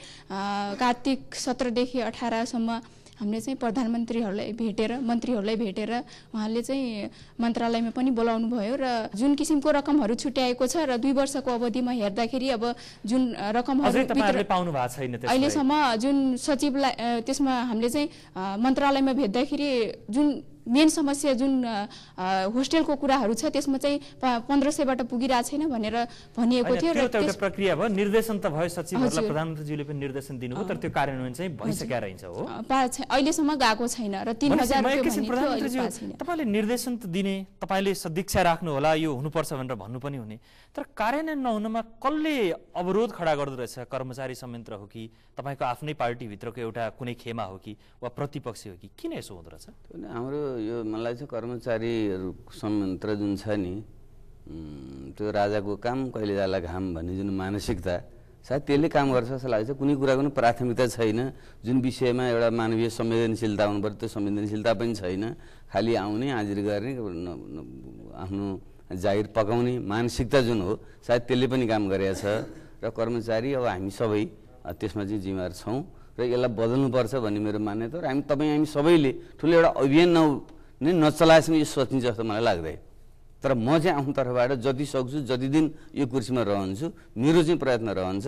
कार्तिक सत्रदेखि अठारसम्म हामीले चाहिँ प्रधानमन्त्रीहरूलाई भेटेर मन्त्रीहरूलाई भेटेर उहाँले चाहिँ मन्त्रालयमा पनि बोलाउनु भयो र जुन किसिमको रकमहरू छुट्याएको छ र दुई वर्षको अवधिमा हेर्दाखेरि अब जुन रकमहरू अहिलेसम्म जुन सचिवलाई त्यसमा हामीले चाहिँ मन्त्रालयमा भेट्दाखेरि जुन मेन समस्या जुन होस्टेलको कुराहरू छ त्यसमा चाहिँ पन्ध्र सयबाट पुगिरहेको छैन भनेर भनिएको थियो र एउटा प्रक्रिया भयो निर्देशन त भयो सचिवहरूलाई प्रधानमन्त्रीज्यूले पनि निर्देशन दिनुभयो तर त्यो कार्यान्वयन चाहिँ भइसकेको रहेछ हो अहिलेसम्म गएको छैन र तिन हजार तपाईँले निर्देशन त दिने तपाईँले सदिक्षा होला यो हुनुपर्छ भनेर भन्नु पनि हुने तर कार्यान्वयन नहुनमा कसले अवरोध खडा गर्दो रहेछ कर्मचारी संयन्त्र हो कि तपाईँको आफ्नै पार्टीभित्रको एउटा कुनै खेमा हो कि वा प्रतिपक्षी हो कि किन यसो हुँदो रहेछ हाम्रो यो मलाई चाहिँ कर्मचारीहरू संयन्त्र जुन छ नि त्यो राजाको काम कहिले जाला घाम भन्ने जुन मानसिकता सायद त्यसले काम गर्छ जस्तो लाग्छ कुनै कुराको पनि प्राथमिकता छैन जुन विषयमा एउटा मानवीय संवेदनशीलता हुनु पर्यो त्यो संवेदनशीलता पनि छैन खालि आउने हाजिर गर्ने आफ्नो जागिर पकाउने मानसिकता जुन हो सायद त्यसले पनि काम गरेको छ र कर्मचारी अब हामी सबै त्यसमा चाहिँ जिम्मेवार छौँ र यसलाई बदल्नुपर्छ भन्ने मेरो मान्यता र हामी तपाईँ हामी सबैले ठुलो एउटा अभियान न नै नचलाएसम्म यो सोच्ने जस्तो मलाई लाग्दै तर म चाहिँ आफ्नो तर्फबाट जति सक्छु जति दिन यो कुर्सीमा रहन्छु मेरो चाहिँ प्रयत्न रहन्छ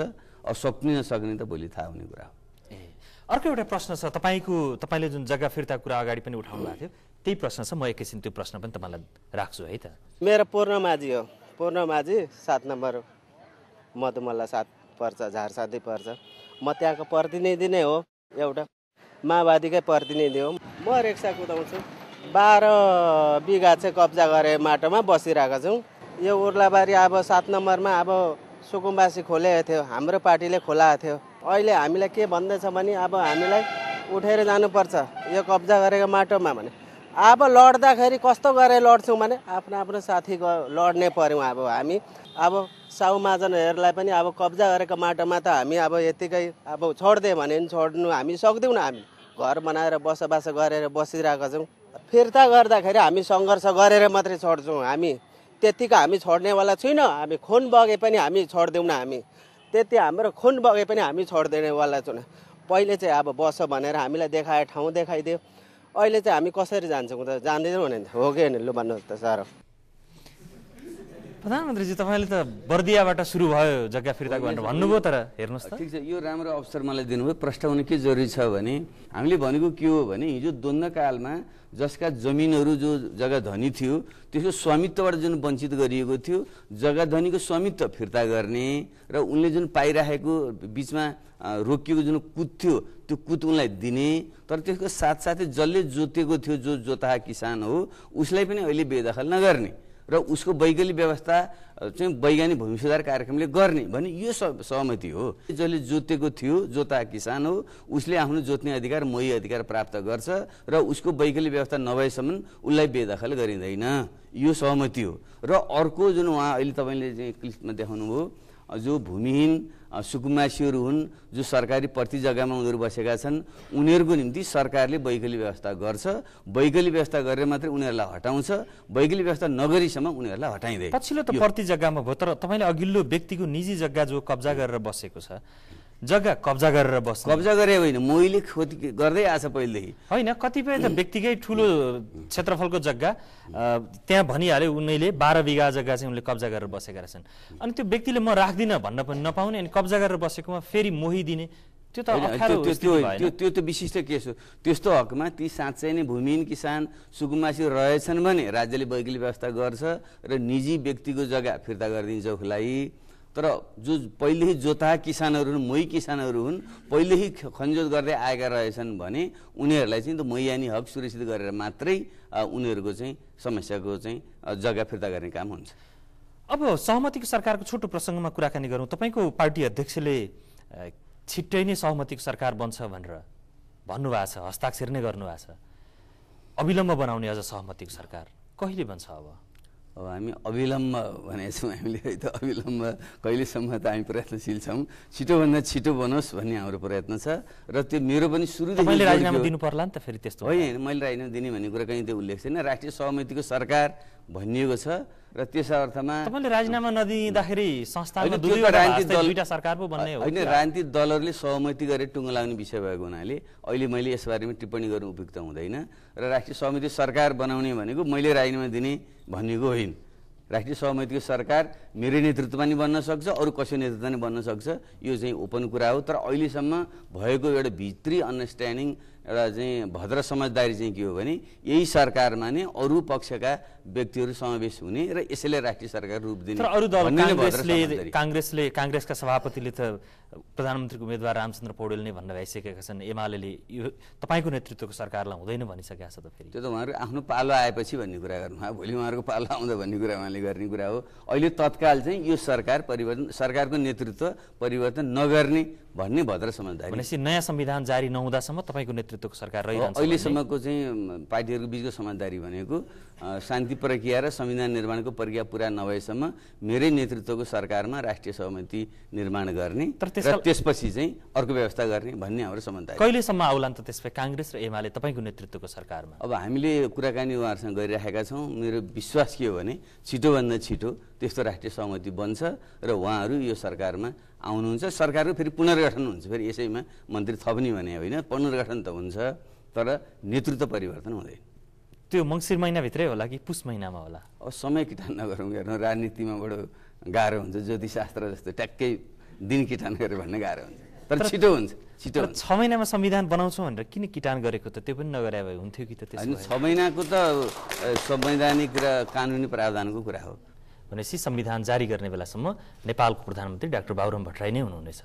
अब सक्ने नसक्ने त भोलि थाहा हुने कुरा हो ए अर्को एउटा प्रश्न छ तपाईँको तपाईँले जुन जग्गा फिर्ता कुरा अगाडि पनि उठाउनु भएको थियो त्यही प्रश्न छ म एकैछिन त्यो प्रश्न पनि तपाईँलाई राख्छु है त मेरो माझी हो पूर्ण माझी सात नम्बर मधुमल्ला सात पर्छ झारसादै पर्छ म त्यहाँको प्रतिनिधि नै हो एउटा माओवादीकै प्रतिनिधि हो म रिक्सा कुदाउँछु बाह्र बिघा चाहिँ कब्जा गरे माटोमा बसिरहेको छौँ यो उर्लाबारी अब सात नम्बरमा अब सुकुम्बासी खोलेको थियो हाम्रो पार्टीले खोलाएको थियो अहिले हामीलाई के भन्दैछ भने अब हामीलाई उठेर जानुपर्छ यो कब्जा गरेको माटोमा भने अब लड्दाखेरि कस्तो गरेर लड्छौँ भने आफ्नो आफ्नो साथीको लड्ने पऱ्यौँ अब हामी अब साहु महाजनहरूलाई पनि अब कब्जा गरेको माटोमा त हामी अब यतिकै अब छोडिदियो भने पनि छोड्नु हामी सक्दैनौँ हामी घर बनाएर बसोबासो गरेर बसिरहेको छौँ फिर्ता गर्दाखेरि हामी सङ्घर्ष गरेर मात्रै छोड्छौँ हामी त्यतिको हामी छोड्नेवाला छुइनँ हामी खुन बगे पनि हामी छोड्दैनौँ हामी त्यति हाम्रो खुन बगे पनि हामी छोडिदिनेवाला छौँ पहिले चाहिँ अब बस भनेर हामीलाई देखायो ठाउँ देखाइदियो अहिले चाहिँ हामी कसरी जान्छौँ त जाँदैनौँ भने हो कि लु भन्नुहोस् त सर प्रधानमन्त्रीजी तपाईँले त बर्दियाबाट सुरु भयो जग्गा फिर्ता भनेर भन्नुभयो तर हेर्नुहोस् ठिक छ यो राम्रो अवसर मलाई दिनुभयो प्रस्ताउन के जरुरी छ भने हामीले भनेको के हो भने हिजो द्वन्द्वकालमा जसका जमिनहरू जो जग्गा धनी थियो त्यसको स्वामित्वबाट जुन वञ्चित गरिएको थियो जग्गा धनीको स्वामित्व फिर्ता गर्ने र उनले जुन पाइराखेको बिचमा रोकिएको जुन कुद थियो त्यो कुद उनलाई दिने तर त्यसको साथसाथै जसले जोतेको थियो जो जोता किसान हो उसलाई पनि अहिले बेदखल नगर्ने र उसको वैज्ञानिक व्यवस्था चाहिँ वैज्ञानिक भूमि सुधार कार्यक्रमले गर्ने भने यो सहमति हो जसले जोतेको थियो जोता किसान हो उसले आफ्नो जोत्ने अधिकार मोही अधिकार प्राप्त गर्छ र उसको वैज्ञानिक व्यवस्था नभएसम्म उसलाई बेदखल गरिँदैन यो सहमति हो र अर्को जुन उहाँ अहिले तपाईँले चाहिँ क्लिपमा देखाउनुभयो जो भूमिहीन सुकुम्बासीहरू हुन् जो सरकारी प्रति जग्गामा उनीहरू बसेका छन् उनीहरूको निम्ति सरकारले वैकली व्यवस्था गर्छ वैकली व्यवस्था गरेर मात्रै उनीहरूलाई हटाउँछ वैकली व्यवस्था नगरीसम्म उनीहरूलाई हटाइँदैन पछिल्लो त प्रति जग्गामा भयो तर तपाईँले अघिल्लो व्यक्तिको निजी जग्गा जो कब्जा गरेर बसेको छ जग्गा कब्जा गरेर बस्छ कब्जा गरे होइन मैले खोती गर्दै आएको पहिलेदेखि होइन कतिपय त व्यक्तिकै ठुलो क्षेत्रफलको जग्गा त्यहाँ भनिहाल्यो उनैले बाह्र बिघा जग्गा चाहिँ उनले कब्जा गरेर बसेका रहेछन् अनि त्यो व्यक्तिले म राख्दिनँ भन्न पनि नपाउने अनि कब्जा गरेर बसेकोमा फेरि मोहिदिने त्यो त त्यो त्यो त्यो त विशिष्ट केस हो त्यस्तो हकमा ती साँच्चै नै भूमिहीन किसान सुगुमासी रहेछन् भने राज्यले वैकल्य व्यवस्था गर्छ र निजी व्यक्तिको जग्गा फिर्ता गरिदिन्छ उसलाई तर जो पहिले जोता किसानहरू हुन् मै किसानहरू हुन् पहिल्यै खनजोत गर्दै आएका रहेछन् भने उनीहरूलाई चाहिँ त्यो मैयानी हक सुरक्षित गरेर मात्रै उनीहरूको चाहिँ समस्याको चाहिँ जग्गा फिर्ता गर्ने काम हुन्छ अब सहमतिको सरकारको छोटो प्रसङ्गमा कुराकानी गरौँ तपाईँको पार्टी अध्यक्षले छिट्टै नै सहमतिको सरकार बन्छ भनेर भन्नुभएको छ हस्ताक्षर नै गर्नुभएको छ अविलम्ब बनाउने अझ सहमतिको सरकार कहिले बन्छ अब अब हामी अविलम्ब भनेको हामीले है त अविलम्ब कहिलेसम्म त हामी प्रयत्नशील छौँ छिटोभन्दा छिटो बनोस् भन्ने हाम्रो प्रयत्न छ र त्यो मेरो पनि सुरुदेखि पर्ला नि त फेरि त्यस्तो होइन मैले राजीनामा दिने भन्ने कुरा कहीँ त्यो उल्लेख छैन राष्ट्रिय सहमतिको सरकार भनिएको छ र त्यस अर्थमा राजीनामा नदिँदाखेरि होइन राजनीतिक दलहरूले सहमति गरेर टुङ्गो लाउने विषय भएको हुनाले अहिले मैले यसबारेमा टिप्पणी गर्नु उपयुक्त हुँदैन र राष्ट्रिय सहमति सरकार बनाउने भनेको मैले राजीनामा दिने भनेको होइन राष्ट्रिय सहमतिको सरकार मेरै नेतृत्वमा पनि बन्न सक्छ अरू कसैको नेतृत्व नि बन्न सक्छ यो चाहिँ ओपन कुरा हो तर अहिलेसम्म भएको एउटा भित्री अन्डरस्ट्यान्डिङ एउटा चाहिँ भद्र समझदारी चाहिँ के हो भने यही सरकारमा नै अरू पक्षका व्यक्तिहरू समावेश हुने र यसैले राष्ट्रिय सरकार रूप दिने अरू दल काङ्ग्रेसले काङ्ग्रेसका सभापतिले त प्रधानमन्त्रीको उम्मेद्वार रामचन्द्र पौडेल नै भन्न भइसकेका छन् एमाले यो तपाईँको नेतृत्वको सरकारलाई हुँदैन भनिसकेका छ त फेरि त्यो त उहाँहरू आफ्नो पालो आएपछि भन्ने कुरा गर्नु भोलि उहाँहरूको पालो आउँदा भन्ने कुरा उहाँले गर्ने कुरा हो अहिले तत्काल चाहिँ यो सरकार परिवर्तन सरकारको नेतृत्व परिवर्तन नगर्ने भन्ने भद्र समझदारी भनेपछि नयाँ संविधान जारी नहुँदासम्म तपाईँको नेतृत्वको सरकार रहिरहन्छ अहिलेसम्मको चाहिँ पार्टीहरूको बिचको समझदारी भनेको शान्ति प्रक्रिया र संविधान निर्माणको प्रक्रिया पुरा नभएसम्म मेरै नेतृत्वको सरकारमा राष्ट्रिय सहमति निर्माण गर्ने र त्यसपछि चाहिँ अर्को व्यवस्था गर्ने भन्ने हाम्रो सम्बन्ध कहिलेसम्म आउला त त्यसपछि काङ्ग्रेस र एमाले तपाईँको नेतृत्वको सरकारमा अब हामीले कुराकानी उहाँहरूसँग गरिराखेका छौँ मेरो विश्वास के हो भने छिटोभन्दा छिटो त्यस्तो राष्ट्रिय सहमति बन्छ र उहाँहरू यो सरकारमा आउनुहुन्छ सरकारको फेरि पुनर्गठन हुन्छ फेरि यसैमा मन्त्री थप्ने भने होइन पुनर्गठन त हुन्छ तर नेतृत्व परिवर्तन हुँदैन त्यो मङ्सिर महिनाभित्रै होला कि पुस महिनामा होला समय किटान नगरौँ हेर्नु राजनीतिमा बडो गाह्रो हुन्छ ज्योतिषशास्त्र जस्तो ट्याक्कै दिन किटान गरेर भन्ने गाह्रो हुन्छ तर छिटो हुन्छ छिटो छ महिनामा संविधान बनाउँछौँ भनेर किन किटान गरेको त त्यो पनि नगरे भए हुन्थ्यो कि त होइन छ महिनाको त संवैधानिक र कानुनी प्रावधानको कुरा हो भनेपछि संविधान जारी गर्ने बेलासम्म नेपालको प्रधानमन्त्री डाक्टर बाबुराम भट्टराई नै हुनुहुनेछ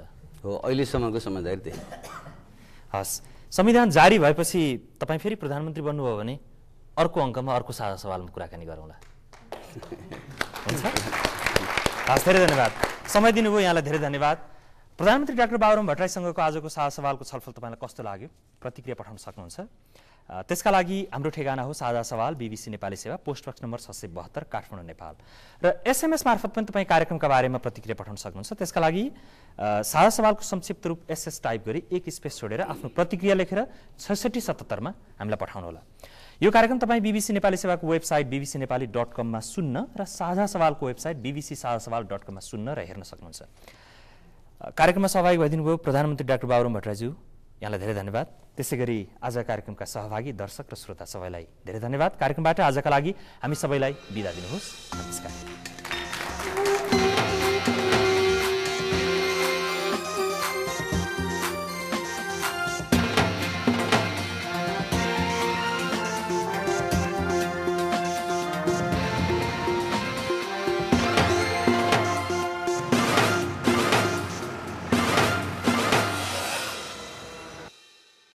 हो अहिलेसम्मको समझदारी त्यही हस् संविधान जारी भएपछि तपाईँ फेरि प्रधानमन्त्री बन्नुभयो भने अर्को अङ्कमा अर्को साझा सवालमा कुराकानी गरौँला हुन्छ हस् धेरै धन्यवाद समय दिनुभयो यहाँलाई धेरै धन्यवाद प्रधानमन्त्री डाक्टर बाबुराम भट्टराईसँगको आजको साझा सवालको छलफल तपाईँलाई कस्तो लाग्यो प्रतिक्रिया पठाउन सक्नुहुन्छ त्यसका लागि हाम्रो ठेगाना हो साझा सवाल बिबिसी नेपाली सेवा पोस्ट बक्स नम्बर छ सय बहत्तर काठमाडौँ नेपाल र एसएमएस मार्फत पनि तपाईँ कार्यक्रमका बारेमा प्रतिक्रिया पठाउन सक्नुहुन्छ त्यसका लागि साझा सवालको संक्षिप्त रूप एसएस टाइप गरी एक स्पेस छोडेर आफ्नो प्रतिक्रिया लेखेर छैसठी सतहत्तरमा हामीलाई पठाउनुहोला यो कार्यक्रम तपाईँ बिबिसी नेपाली सेवाको वेबसाइट बिबिसी नेपाली डट कममा सुन्न र साझा सवालको वेबसाइट बिबिसी साझा सवाल डट कममा सुन्न र हेर्न सक्नुहुन्छ कार्यक्रममा सहभागी भइदिनुभयो प्रधानमन्त्री डाक्टर बाबुराम भट्टराज्यू यहाँलाई धेरै धन्यवाद त्यसै गरी आज कार्यक्रमका सहभागी दर्शक र श्रोता सबैलाई धेरै धन्यवाद कार्यक्रमबाट आजका लागि हामी सबैलाई बिदा दिनुहोस् नमस्कार